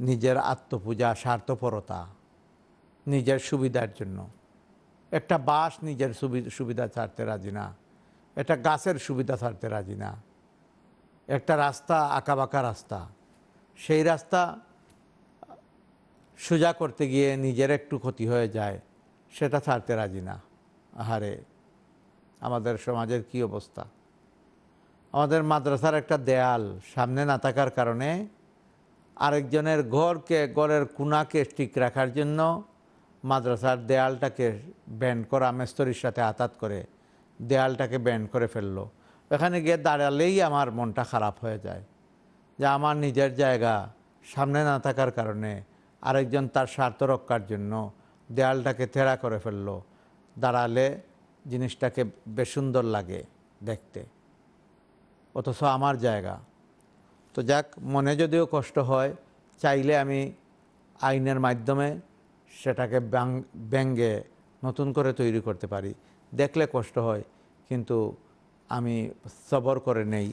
নিজের আত্মপূজা স্বার্থপরতা নিজের সুবিধার জন্য একটা বাঁশ নিজের সুবিধা ছাড়তে রাজি না এটা গাছের সুবিধা ছাড়তে রাজি না একটা রাস্তা আঁকাবাঁকা রাস্তা সেই রাস্তা সোজা করতে গিয়ে নিজের একটু ক্ষতি হয়ে যায় সেটা ছাড়তে রাজি না আহারে আমাদের সমাজের কি অবস্থা আমাদের মাদ্রাসার একটা দেয়াল সামনে না থাকার কারণে আরেকজনের ঘরকে ঘরের কুনাকে ঠিক রাখার জন্য মাদ্রাসার দেয়ালটাকে ব্যান্ড করা মেস্তরির সাথে আতাত করে দেয়ালটাকে ব্যান্ড করে ফেললো এখানে গিয়ে দাঁড়ালেই আমার মনটা খারাপ হয়ে যায় যে আমার নিজের জায়গা সামনে না থাকার কারণে আরেকজন তার স্বার্থ রক্ষার জন্য দেয়ালটাকে থেরা করে ফেলল দাঁড়ালে জিনিসটাকে বেশ সুন্দর লাগে দেখতে অথচ আমার জায়গা তো যাক মনে যদিও কষ্ট হয় চাইলে আমি আইনের মাধ্যমে সেটাকে ব্যঙ্গে নতুন করে তৈরি করতে পারি দেখলে কষ্ট হয় কিন্তু আমি সবর করে নেই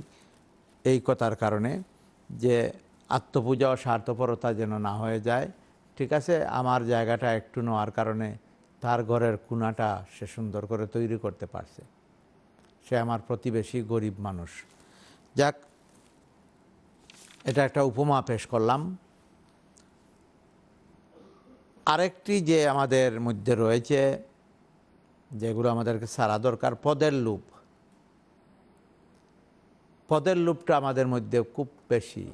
এই কথার কারণে যে আত্মপূজা ও স্বার্থপরতা যেন না হয়ে যায় ঠিক আছে আমার জায়গাটা একটু নেওয়ার কারণে তার ঘরের কুনাটা সে সুন্দর করে তৈরি করতে পারছে সে আমার প্রতিবেশী গরিব মানুষ যাক এটা একটা উপমা পেশ করলাম আরেকটি যে আমাদের মধ্যে রয়েছে যেগুলো আমাদেরকে সারা দরকার পদের লোভ পদের লোভটা আমাদের মধ্যে খুব বেশি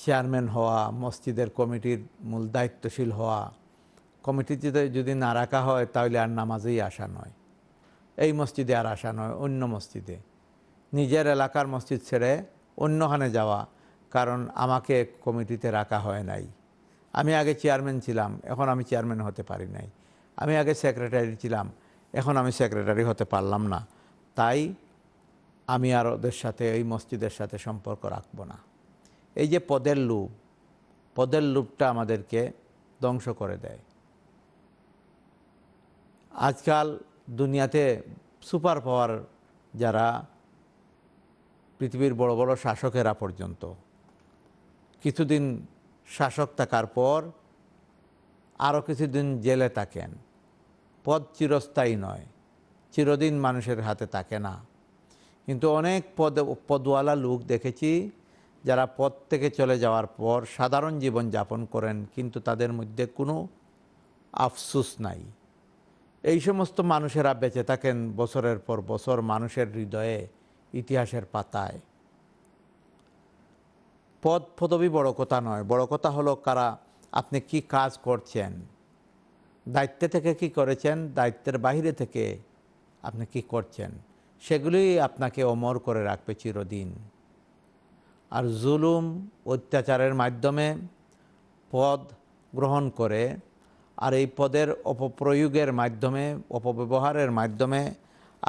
চেয়ারম্যান হওয়া মসজিদের কমিটির মূল দায়িত্বশীল হওয়া কমিটিতে যদি না রাখা হয় তাহলে আর নামাজেই আসা নয় এই মসজিদে আর আসা নয় অন্য মসজিদে নিজের এলাকার মসজিদ ছেড়ে অন্যখানে যাওয়া কারণ আমাকে কমিটিতে রাখা হয় নাই আমি আগে চেয়ারম্যান ছিলাম এখন আমি চেয়ারম্যান হতে পারি নাই আমি আগে সেক্রেটারি ছিলাম এখন আমি সেক্রেটারি হতে পারলাম না তাই আমি আর ওদের সাথে ওই মসজিদের সাথে সম্পর্ক রাখব না এই যে পদের লুপ পদের লুপটা আমাদেরকে ধ্বংস করে দেয় আজকাল দুনিয়াতে সুপার পাওয়ার যারা পৃথিবীর বড় বড় শাসকেরা পর্যন্ত কিছুদিন শাসক থাকার পর আরও কিছুদিন জেলে থাকেন পদ চিরস্থায়ী নয় চিরদিন মানুষের হাতে থাকে না কিন্তু অনেক পদ পদওয়ালা লোক দেখেছি যারা পদ থেকে চলে যাওয়ার পর সাধারণ জীবন যাপন করেন কিন্তু তাদের মধ্যে কোনো আফসুস নাই এই সমস্ত মানুষেরা বেঁচে থাকেন বছরের পর বছর মানুষের হৃদয়ে ইতিহাসের পাতায় পদ পদবি বড় কথা নয় বড় কথা হলো কারা আপনি কি কাজ করছেন দায়িত্বে থেকে কি করেছেন দায়িত্বের বাহিরে থেকে আপনি কি করছেন সেগুলোই আপনাকে অমর করে রাখবে চিরদিন আর জুলুম অত্যাচারের মাধ্যমে পদ গ্রহণ করে আর এই পদের অপপ্রয়োগের মাধ্যমে অপব্যবহারের মাধ্যমে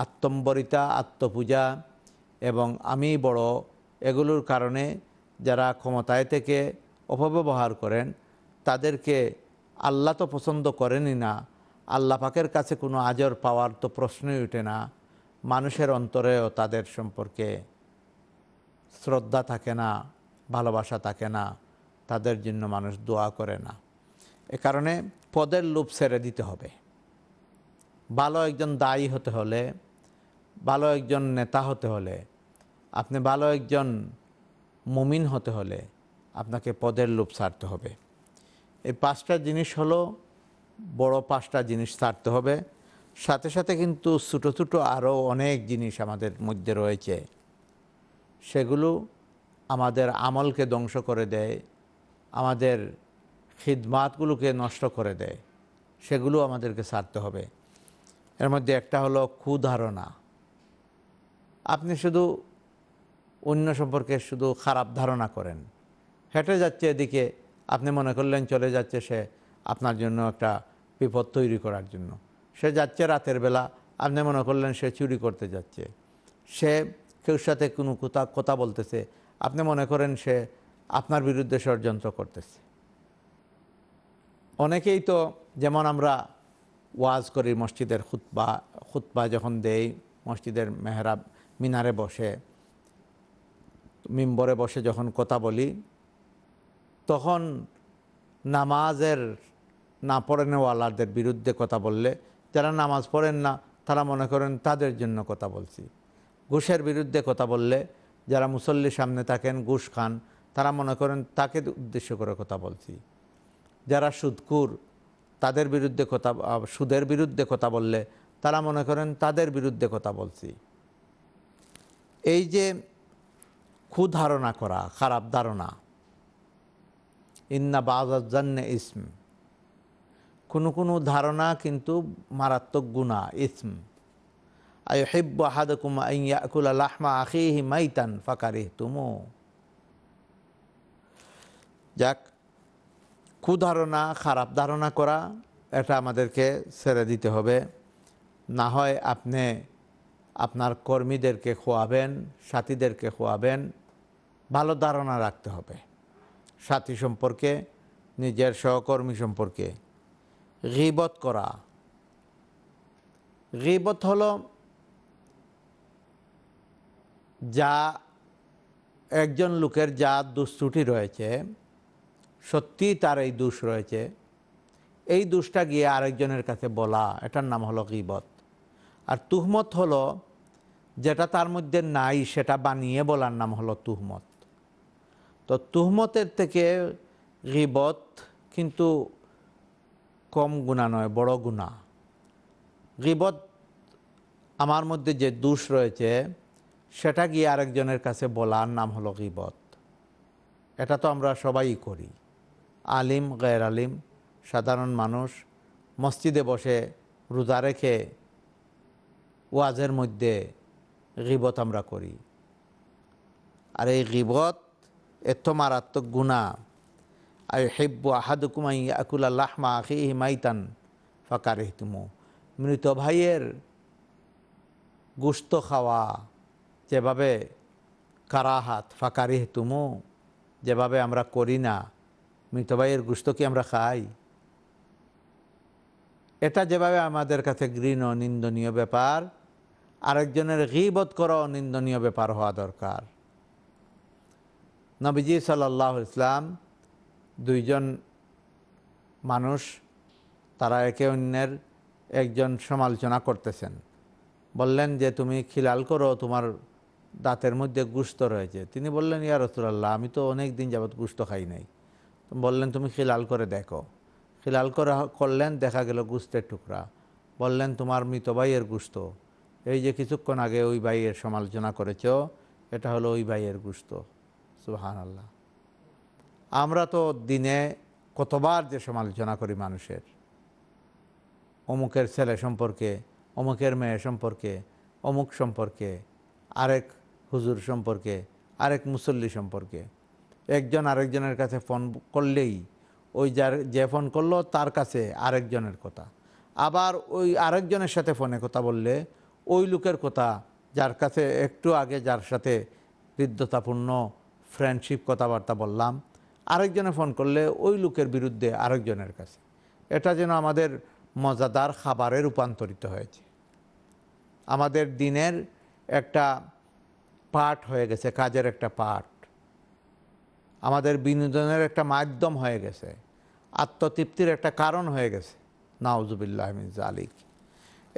আত্মম্বরিতা আত্মপূজা এবং আমি বড় এগুলোর কারণে যারা ক্ষমতায় থেকে অপব্যবহার করেন তাদেরকে আল্লাহ তো পছন্দ করেনই না আল্লাহ পাকের কাছে কোনো আজর পাওয়ার তো প্রশ্নই উঠে না মানুষের অন্তরেও তাদের সম্পর্কে শ্রদ্ধা থাকে না ভালোবাসা থাকে না তাদের জন্য মানুষ দোয়া করে না এ কারণে পদের লোভ ছেড়ে দিতে হবে ভালো একজন দায়ী হতে হলে ভালো একজন নেতা হতে হলে আপনি ভালো একজন মুমিন হতে হলে আপনাকে পদের লোভ ছাড়তে হবে এই পাঁচটা জিনিস হলো বড় পাঁচটা জিনিস ছাড়তে হবে সাথে সাথে কিন্তু ছোটো ছোটো আরও অনেক জিনিস আমাদের মধ্যে রয়েছে সেগুলো আমাদের আমলকে ধ্বংস করে দেয় আমাদের খিদমাতগুলোকে নষ্ট করে দেয় সেগুলো আমাদেরকে ছাড়তে হবে এর মধ্যে একটা হলো কুধারণা আপনি শুধু অন্য সম্পর্কে শুধু খারাপ ধারণা করেন হেঁটে যাচ্ছে এদিকে আপনি মনে করলেন চলে যাচ্ছে সে আপনার জন্য একটা বিপদ তৈরি করার জন্য সে যাচ্ছে রাতের বেলা আপনি মনে করলেন সে চুরি করতে যাচ্ছে সে কেউ সাথে কোনো কোথা কথা বলতেছে আপনি মনে করেন সে আপনার বিরুদ্ধে ষড়যন্ত্র করতেছে অনেকেই তো যেমন আমরা ওয়াজ করি মসজিদের খুতবা খুতবা যখন দেই মসজিদের মেহরাব মিনারে বসে মিম্বরে বসে যখন কথা বলি তখন নামাজের না পড়েনওয়ালাদের বিরুদ্ধে কথা বললে যারা নামাজ পড়েন না তারা মনে করেন তাদের জন্য কথা বলছি ঘুষের বিরুদ্ধে কথা বললে যারা মুসল্লির সামনে থাকেন ঘুষ খান তারা মনে করেন তাকে উদ্দেশ্য করে কথা বলছি যারা সুদকুর তাদের বিরুদ্ধে কথা সুদের বিরুদ্ধে কথা বললে তারা মনে করেন তাদের বিরুদ্ধে কথা বলছি এই যে ধারণা করা খারাপ ধারণা ইন্না বাজার জন্য ইসম কোনো কোনো ধারণা কিন্তু মারাত্মক গুণা ইসম আয়ুহিব্ব হাদকুম আইয়াকুল লাহমা আখিহি মাইতান ফাকারিহ তুমু যাক কুধারণা খারাপ ধারণা করা এটা আমাদেরকে ছেড়ে দিতে হবে না হয় আপনি আপনার কর্মীদেরকে খোয়াবেন সাথীদেরকে খোয়াবেন ভালো ধারণা রাখতে হবে সাথী সম্পর্কে নিজের সহকর্মী সম্পর্কে গিবত করা গিবত হল যা একজন লোকের যা দুষ্টুটি রয়েছে সত্যি তার এই দোষ রয়েছে এই দোষটা গিয়ে আরেকজনের কাছে বলা এটার নাম হলো গিবত আর তুহমত হলো যেটা তার মধ্যে নাই সেটা বানিয়ে বলার নাম হলো তুহমত তো তুহমতের থেকে গিবত কিন্তু কম গুণা নয় বড় গুণা গিবত আমার মধ্যে যে দোষ রয়েছে সেটা গিয়ে আরেকজনের কাছে বলার নাম হলো গিবত এটা তো আমরা সবাই করি আলিম গের আলিম সাধারণ মানুষ মসজিদে বসে রোজা রেখে ওয়াজের মধ্যে গিবত আমরা করি আর এই গিবত এত মারাত্মক গুণা আই মৃত ভাইয়ের গুস্ত খাওয়া যেভাবে কারাহাত ফাঁকা রেহতুমু যেভাবে আমরা করি না মৃত ভাইয়ের গুস্ত কি আমরা খাই এটা যেভাবে আমাদের কাছে গৃহ নিন্দনীয় ব্যাপার আরেকজনের গিবত করা নিন্দনীয় ব্যাপার হওয়া দরকার নবীজি সাল্লাহ ইসলাম দুইজন মানুষ তারা একে অন্যের একজন সমালোচনা করতেছেন বললেন যে তুমি খিলাল করো তোমার দাঁতের মধ্যে গুস্ত রয়েছে তিনি বললেন ইয়া রসুলাল্লাহ আমি তো অনেক দিন যাবৎ গুস্ত খাই নাই বললেন তুমি খিলাল করে দেখো খিলাল করা করলেন দেখা গেল গুস্তের টুকরা বললেন তোমার মৃত ভাইয়ের গুস্ত এই যে কিছুক্ষণ আগে ওই ভাইয়ের সমালোচনা করেছ এটা হলো ওই ভাইয়ের গুস্ত সুবাহান আল্লাহ আমরা তো দিনে কতবার যে সমালোচনা করি মানুষের অমুকের ছেলে সম্পর্কে অমুকের মেয়ে সম্পর্কে অমুক সম্পর্কে আরেক হুজুর সম্পর্কে আরেক মুসল্লি সম্পর্কে একজন আরেকজনের কাছে ফোন করলেই ওই যার যে ফোন করলো তার কাছে আরেকজনের কথা আবার ওই আরেকজনের সাথে ফোনে কথা বললে ওই লোকের কথা যার কাছে একটু আগে যার সাথে বৃদ্ধতাপূর্ণ ফ্রেন্ডশিপ কথাবার্তা বললাম আরেকজনে ফোন করলে ওই লোকের বিরুদ্ধে আরেকজনের কাছে এটা যেন আমাদের মজাদার খাবারে রূপান্তরিত হয়েছে আমাদের দিনের একটা পার্ট হয়ে গেছে কাজের একটা পার্ট আমাদের বিনোদনের একটা মাধ্যম হয়ে গেছে আত্মতৃপ্তির একটা কারণ হয়ে গেছে নাউজুবিল্লাহ জালিক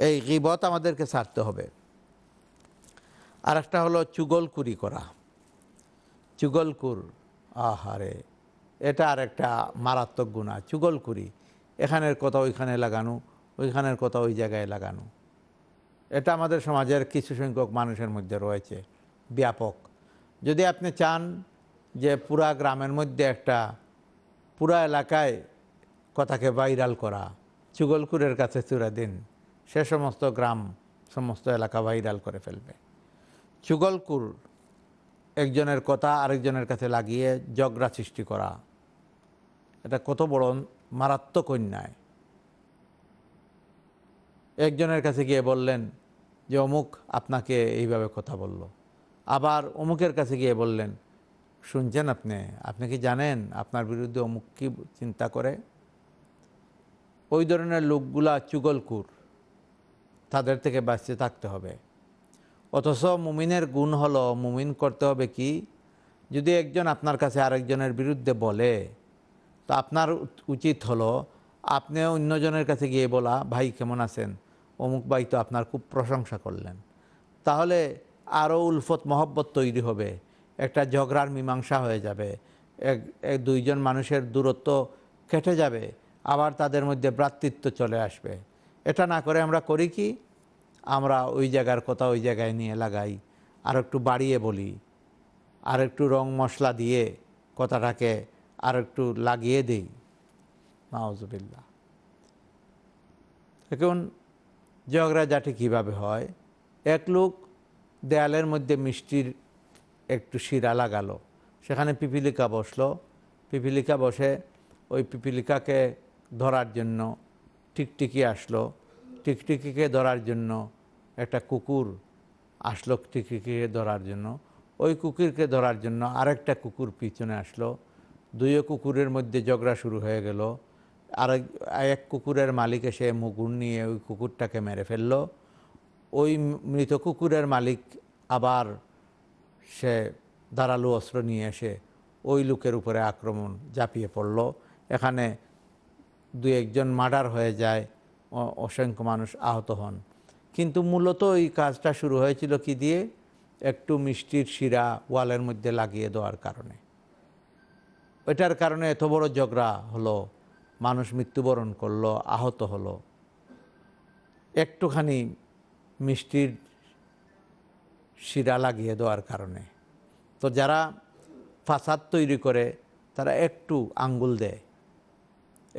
এই গিবত আমাদেরকে ছাড়তে হবে আর একটা হলো চুগলকুরি করা চুগলকুর আহারে এটা আর একটা মারাত্মক গুণা চুগল করি এখানের কথা ওইখানে লাগানো ওইখানের কথা ওই জায়গায় লাগানো এটা আমাদের সমাজের কিছু সংখ্যক মানুষের মধ্যে রয়েছে ব্যাপক যদি আপনি চান যে পুরা গ্রামের মধ্যে একটা পুরা এলাকায় কথাকে ভাইরাল করা চুগলকুরের কাছে চূড়া দিন সে সমস্ত গ্রাম সমস্ত এলাকা ভাইরাল করে ফেলবে চুগলকুর একজনের কথা আরেকজনের কাছে লাগিয়ে জগড়া সৃষ্টি করা এটা কত বড় মারাত্মক অন্যায় একজনের কাছে গিয়ে বললেন যে অমুক আপনাকে এইভাবে কথা বলল আবার অমুকের কাছে গিয়ে বললেন শুনছেন আপনি আপনি কি জানেন আপনার বিরুদ্ধে অমুক কী চিন্তা করে ওই ধরনের লোকগুলা চুগলকুর তাদের থেকে বাঁচতে থাকতে হবে অথচ মুমিনের গুণ হলো মুমিন করতে হবে কি যদি একজন আপনার কাছে আরেকজনের বিরুদ্ধে বলে তো আপনার উচিত হলো আপনি অন্যজনের কাছে গিয়ে বলা ভাই কেমন আছেন অমুক ভাই তো আপনার খুব প্রশংসা করলেন তাহলে আরও উলফত মহব্বত তৈরি হবে একটা ঝগড়ার মীমাংসা হয়ে যাবে এক এক দুইজন মানুষের দূরত্ব কেটে যাবে আবার তাদের মধ্যে ভ্রাতৃত্ব চলে আসবে এটা না করে আমরা করি কি আমরা ওই জায়গার কথা ওই জায়গায় নিয়ে লাগাই আর একটু বাড়িয়ে বলি আর একটু রং মশলা দিয়ে কথাটাকে আর একটু লাগিয়ে দেই মাউজবিল্লা এখন জাটি কিভাবে হয় এক লোক দেয়ালের মধ্যে মিষ্টির একটু শিরা লাগালো সেখানে পিপিলিকা বসলো পিপিলিকা বসে ওই পিপিলিকাকে ধরার জন্য টিকটিকি আসলো টিকটিকিকে ধরার জন্য একটা কুকুর আসলো টিকিকে ধরার জন্য ওই কুকুরকে ধরার জন্য আরেকটা কুকুর পিছনে আসলো দুইও কুকুরের মধ্যে ঝগড়া শুরু হয়ে গেল আরেক এক কুকুরের মালিক এসে মুগুর নিয়ে ওই কুকুরটাকে মেরে ফেলল ওই মৃত কুকুরের মালিক আবার সে দাঁড়ালু অস্ত্র নিয়ে এসে ওই লোকের উপরে আক্রমণ ঝাঁপিয়ে পড়ল এখানে দু একজন মার্ডার হয়ে যায় অসংখ্য মানুষ আহত হন কিন্তু মূলত এই কাজটা শুরু হয়েছিল কি দিয়ে একটু মিষ্টির শিরা ওয়ালের মধ্যে লাগিয়ে দেওয়ার কারণে ওইটার কারণে এত বড় ঝগড়া হলো মানুষ মৃত্যুবরণ করলো আহত হলো একটুখানি মিষ্টির শিরা লাগিয়ে দেওয়ার কারণে তো যারা ফাসাদ তৈরি করে তারা একটু আঙ্গুল দেয়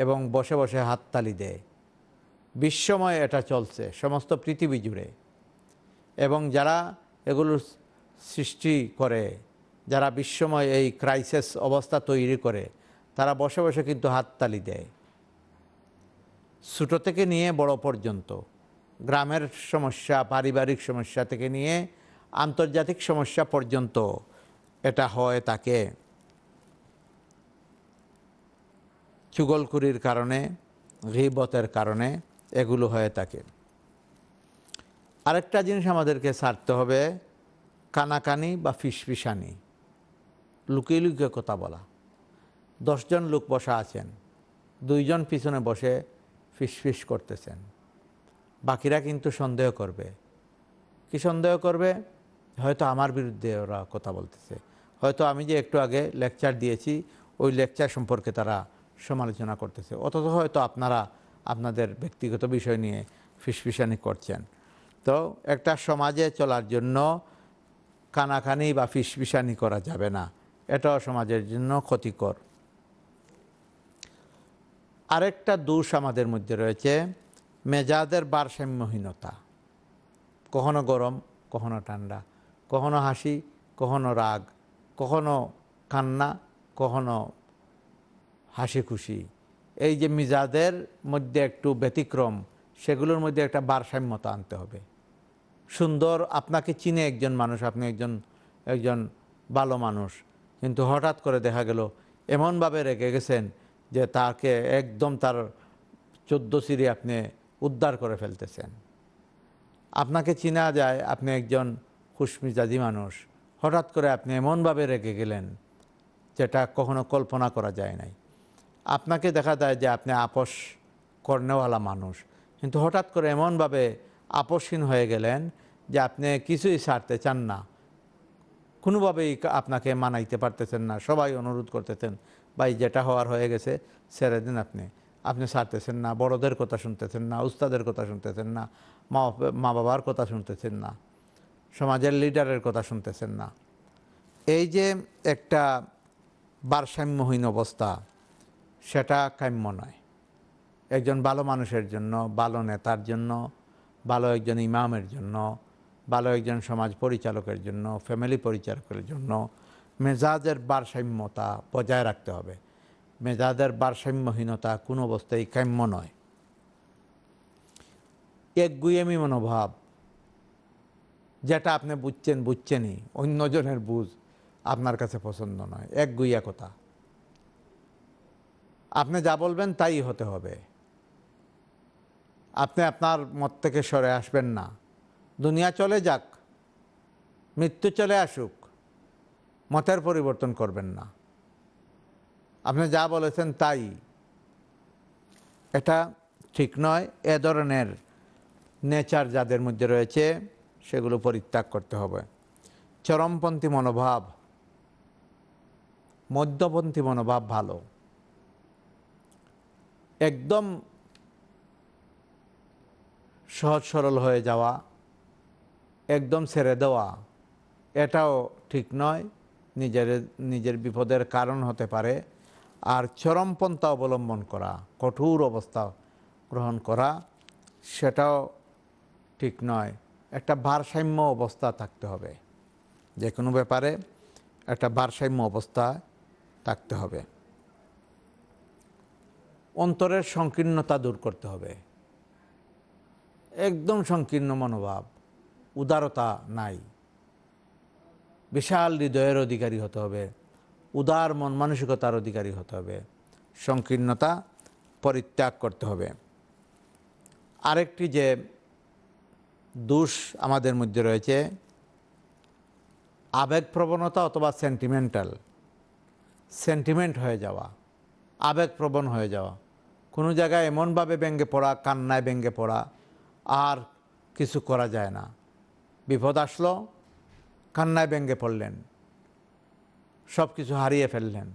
এবং বসে বসে হাততালি দেয় বিশ্বময় এটা চলছে সমস্ত পৃথিবী জুড়ে এবং যারা এগুলো সৃষ্টি করে যারা বিশ্বময় এই ক্রাইসিস অবস্থা তৈরি করে তারা বসে বসে কিন্তু হাততালি দেয় ছোটো থেকে নিয়ে বড় পর্যন্ত গ্রামের সমস্যা পারিবারিক সমস্যা থেকে নিয়ে আন্তর্জাতিক সমস্যা পর্যন্ত এটা হয় তাকে চুগলকুরির কারণে ঘিবতের কারণে এগুলো হয়ে থাকে আরেকটা জিনিস আমাদেরকে ছাড়তে হবে কানাকানি বা ফিসফিসানি লুকিয়ে লুকিয়ে কথা বলা দশজন লোক বসা আছেন দুইজন পিছনে বসে ফিসফিস করতেছেন বাকিরা কিন্তু সন্দেহ করবে কি সন্দেহ করবে হয়তো আমার বিরুদ্ধে ওরা কথা বলতেছে হয়তো আমি যে একটু আগে লেকচার দিয়েছি ওই লেকচার সম্পর্কে তারা সমালোচনা করতেছে অথচ হয়তো আপনারা আপনাদের ব্যক্তিগত বিষয় নিয়ে ফিসফিসানি করছেন তো একটা সমাজে চলার জন্য কানাকানি বা ফিসফিসানি করা যাবে না এটাও সমাজের জন্য ক্ষতিকর আরেকটা দোষ আমাদের মধ্যে রয়েছে মেজাদের ভারসাম্যহীনতা কখনো গরম কখনো ঠান্ডা কখনো হাসি কখনো রাগ কখনো কান্না কখনো হাসি খুশি এই যে মিজাদের মধ্যে একটু ব্যতিক্রম সেগুলোর মধ্যে একটা ভারসাম্যতা আনতে হবে সুন্দর আপনাকে চিনে একজন মানুষ আপনি একজন একজন ভালো মানুষ কিন্তু হঠাৎ করে দেখা গেল এমনভাবে রেগে গেছেন যে তাকে একদম তার চোদ্দ সিঁড়ি আপনি উদ্ধার করে ফেলতেছেন আপনাকে চিনা যায় আপনি একজন খুশমিজাজি মানুষ হঠাৎ করে আপনি এমনভাবে রেগে গেলেন যেটা কখনো কল্পনা করা যায় নাই আপনাকে দেখা যায় যে আপনি আপোষ কর্নেওয়ালা মানুষ কিন্তু হঠাৎ করে এমনভাবে আপোষহীন হয়ে গেলেন যে আপনি কিছুই ছাড়তে চান না কোনোভাবেই আপনাকে মানাইতে পারতেছেন না সবাই অনুরোধ করতেছেন ভাই যেটা হওয়ার হয়ে গেছে ছেড়ে দিন আপনি আপনি ছাড়তেছেন না বড়দের কথা শুনতেছেন না উস্তাদের কথা শুনতেছেন না মা মা বাবার কথা শুনতেছেন না সমাজের লিডারের কথা শুনতেছেন না এই যে একটা ভারসাম্যহীন অবস্থা সেটা কাম্য নয় একজন ভালো মানুষের জন্য ভালো নেতার জন্য ভালো একজন ইমামের জন্য ভালো একজন সমাজ পরিচালকের জন্য ফ্যামিলি পরিচালকের জন্য মেজাজের ভারসাম্যতা বজায় রাখতে হবে মেজাজের ভারসাম্যহীনতা কোনো অবস্থায় কাম্য নয় গুয়েমি মনোভাব যেটা আপনি বুঝছেন বুঝছেনই অন্যজনের বুঝ আপনার কাছে পছন্দ নয় গুইয়া কথা আপনি যা বলবেন তাই হতে হবে আপনি আপনার মত থেকে সরে আসবেন না দুনিয়া চলে যাক মৃত্যু চলে আসুক মতের পরিবর্তন করবেন না আপনি যা বলেছেন তাই এটা ঠিক নয় এ ধরনের নেচার যাদের মধ্যে রয়েছে সেগুলো পরিত্যাগ করতে হবে চরমপন্থী মনোভাব মধ্যপন্থী মনোভাব ভালো একদম সহজ সরল হয়ে যাওয়া একদম ছেড়ে দেওয়া এটাও ঠিক নয় নিজের নিজের বিপদের কারণ হতে পারে আর চরমপন্থা অবলম্বন করা কঠোর অবস্থা গ্রহণ করা সেটাও ঠিক নয় একটা ভারসাম্য অবস্থা থাকতে হবে যে কোনো ব্যাপারে একটা ভারসাম্য অবস্থা থাকতে হবে অন্তরের সংকীর্ণতা দূর করতে হবে একদম সংকীর্ণ মনোভাব উদারতা নাই বিশাল হৃদয়ের অধিকারী হতে হবে উদার মন মানসিকতার অধিকারী হতে হবে সংকীর্ণতা পরিত্যাগ করতে হবে আরেকটি যে দোষ আমাদের মধ্যে রয়েছে আবেগপ্রবণতা অথবা সেন্টিমেন্টাল সেন্টিমেন্ট হয়ে যাওয়া আবেগপ্রবণ হয়ে যাওয়া কোনো জায়গায় এমনভাবে ব্যঙ্গে পড়া কান্নায় ব্যঙ্গে পড়া আর কিছু করা যায় না বিপদ আসলো কান্নায় ব্যঙ্গে পড়লেন সব কিছু হারিয়ে ফেললেন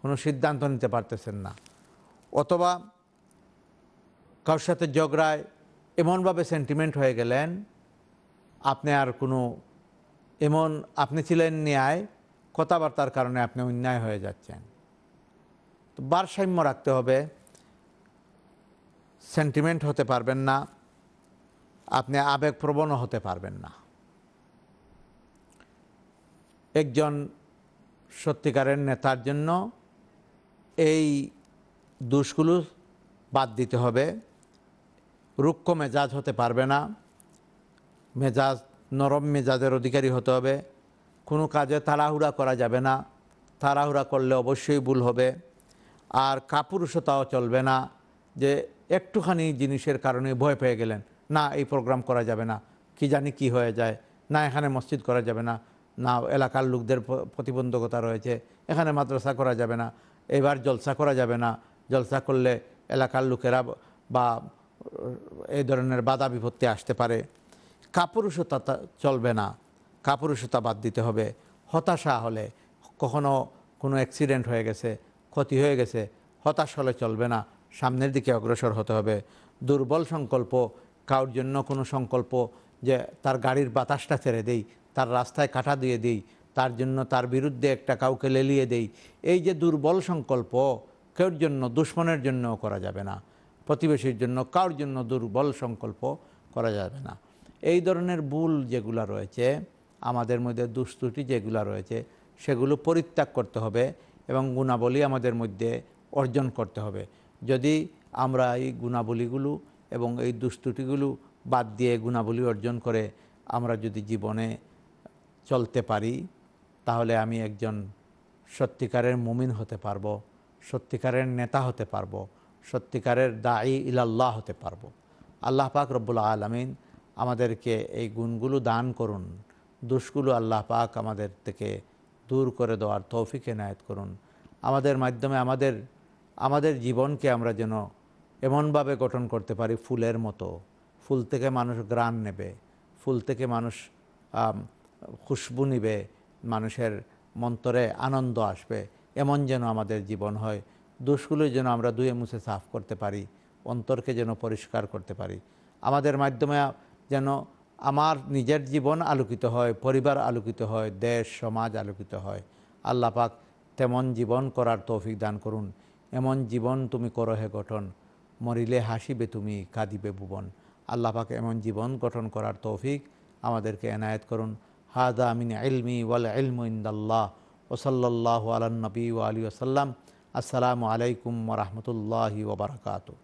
কোনো সিদ্ধান্ত নিতে পারতেছেন না অথবা কারোর সাথে ঝগড়ায় এমনভাবে সেন্টিমেন্ট হয়ে গেলেন আপনি আর কোনো এমন আপনি ছিলেন ন্যায় কথাবার্তার কারণে আপনি অন্যায় হয়ে যাচ্ছেন তো ভারসাম্য রাখতে হবে সেন্টিমেন্ট হতে পারবেন না আপনি আবেগপ্রবণ হতে পারবেন না একজন সত্যিকারের নেতার জন্য এই দোষগুলো বাদ দিতে হবে রুক্ষ মেজাজ হতে পারবে না মেজাজ নরম মেজাজের অধিকারী হতে হবে কোনো কাজে তাড়াহুড়া করা যাবে না তাড়াহুড়া করলে অবশ্যই ভুল হবে আর কাপুরুষতাও চলবে না যে একটুখানি জিনিসের কারণে ভয় পেয়ে গেলেন না এই প্রোগ্রাম করা যাবে না কি জানি কি হয়ে যায় না এখানে মসজিদ করা যাবে না না এলাকার লোকদের প্রতিবন্ধকতা রয়েছে এখানে মাদ্রাসা করা যাবে না এবার জলসা করা যাবে না জলসা করলে এলাকার লোকেরা বা এই ধরনের বাধা বিপত্তি আসতে পারে কাপুরুষতা চলবে না কাপুরুষতা বাদ দিতে হবে হতাশা হলে কখনো কোনো অ্যাক্সিডেন্ট হয়ে গেছে ক্ষতি হয়ে গেছে হতাশ হলে চলবে না সামনের দিকে অগ্রসর হতে হবে দুর্বল সংকল্প কারোর জন্য কোনো সংকল্প যে তার গাড়ির বাতাসটা ছেড়ে দেই তার রাস্তায় কাটা দিয়ে দিই তার জন্য তার বিরুদ্ধে একটা কাউকে লেলিয়ে দেই এই যে দুর্বল সংকল্প কেউর জন্য দুশ্মনের জন্যও করা যাবে না প্রতিবেশীর জন্য কার জন্য দুর্বল সংকল্প করা যাবে না এই ধরনের ভুল যেগুলো রয়েছে আমাদের মধ্যে দুস্তুটি যেগুলো রয়েছে সেগুলো পরিত্যাগ করতে হবে এবং গুণাবলী আমাদের মধ্যে অর্জন করতে হবে যদি আমরা এই গুণাবলীগুলো এবং এই দুস্তুটিগুলো বাদ দিয়ে গুণাবলী অর্জন করে আমরা যদি জীবনে চলতে পারি তাহলে আমি একজন সত্যিকারের মুমিন হতে পারব সত্যিকারের নেতা হতে পারব সত্যিকারের দায়ী ইলাল্লাহ হতে পারব আল্লাহ পাক রব্বুল আলমিন আমাদেরকে এই গুণগুলো দান করুন দুষ্গুলো আল্লাহ পাক আমাদের থেকে দূর করে দেওয়ার তৌফিক এনায়ত করুন আমাদের মাধ্যমে আমাদের আমাদের জীবনকে আমরা যেন এমনভাবে গঠন করতে পারি ফুলের মতো ফুল থেকে মানুষ গ্রান নেবে ফুল থেকে মানুষ খুশবু নিবে মানুষের মন্তরে আনন্দ আসবে এমন যেন আমাদের জীবন হয় দোষগুলো যেন আমরা দুয়ে মুছে সাফ করতে পারি অন্তরকে যেন পরিষ্কার করতে পারি আমাদের মাধ্যমে যেন আমার নিজের জীবন আলোকিত হয় পরিবার আলোকিত হয় দেশ সমাজ আলোকিত হয় আল্লাপাক তেমন জীবন করার তৌফিক দান করুন এমন জীবন তুমি করো হে গঠন মরিলে হাসিবে তুমি কাঁদিবে ভুবন আল্লাহ এমন জীবন গঠন করার তৌফিক আমাদেরকে এনায়েত করুন হাজা মিন এলমি ওয়াল এলম ইন্দাল্লাহ ওসল্লাহ আলনবী আলী আসাল্লাম আসসালামু আলাইকুম ওরহমতুল্লাহি ওবরাকাতু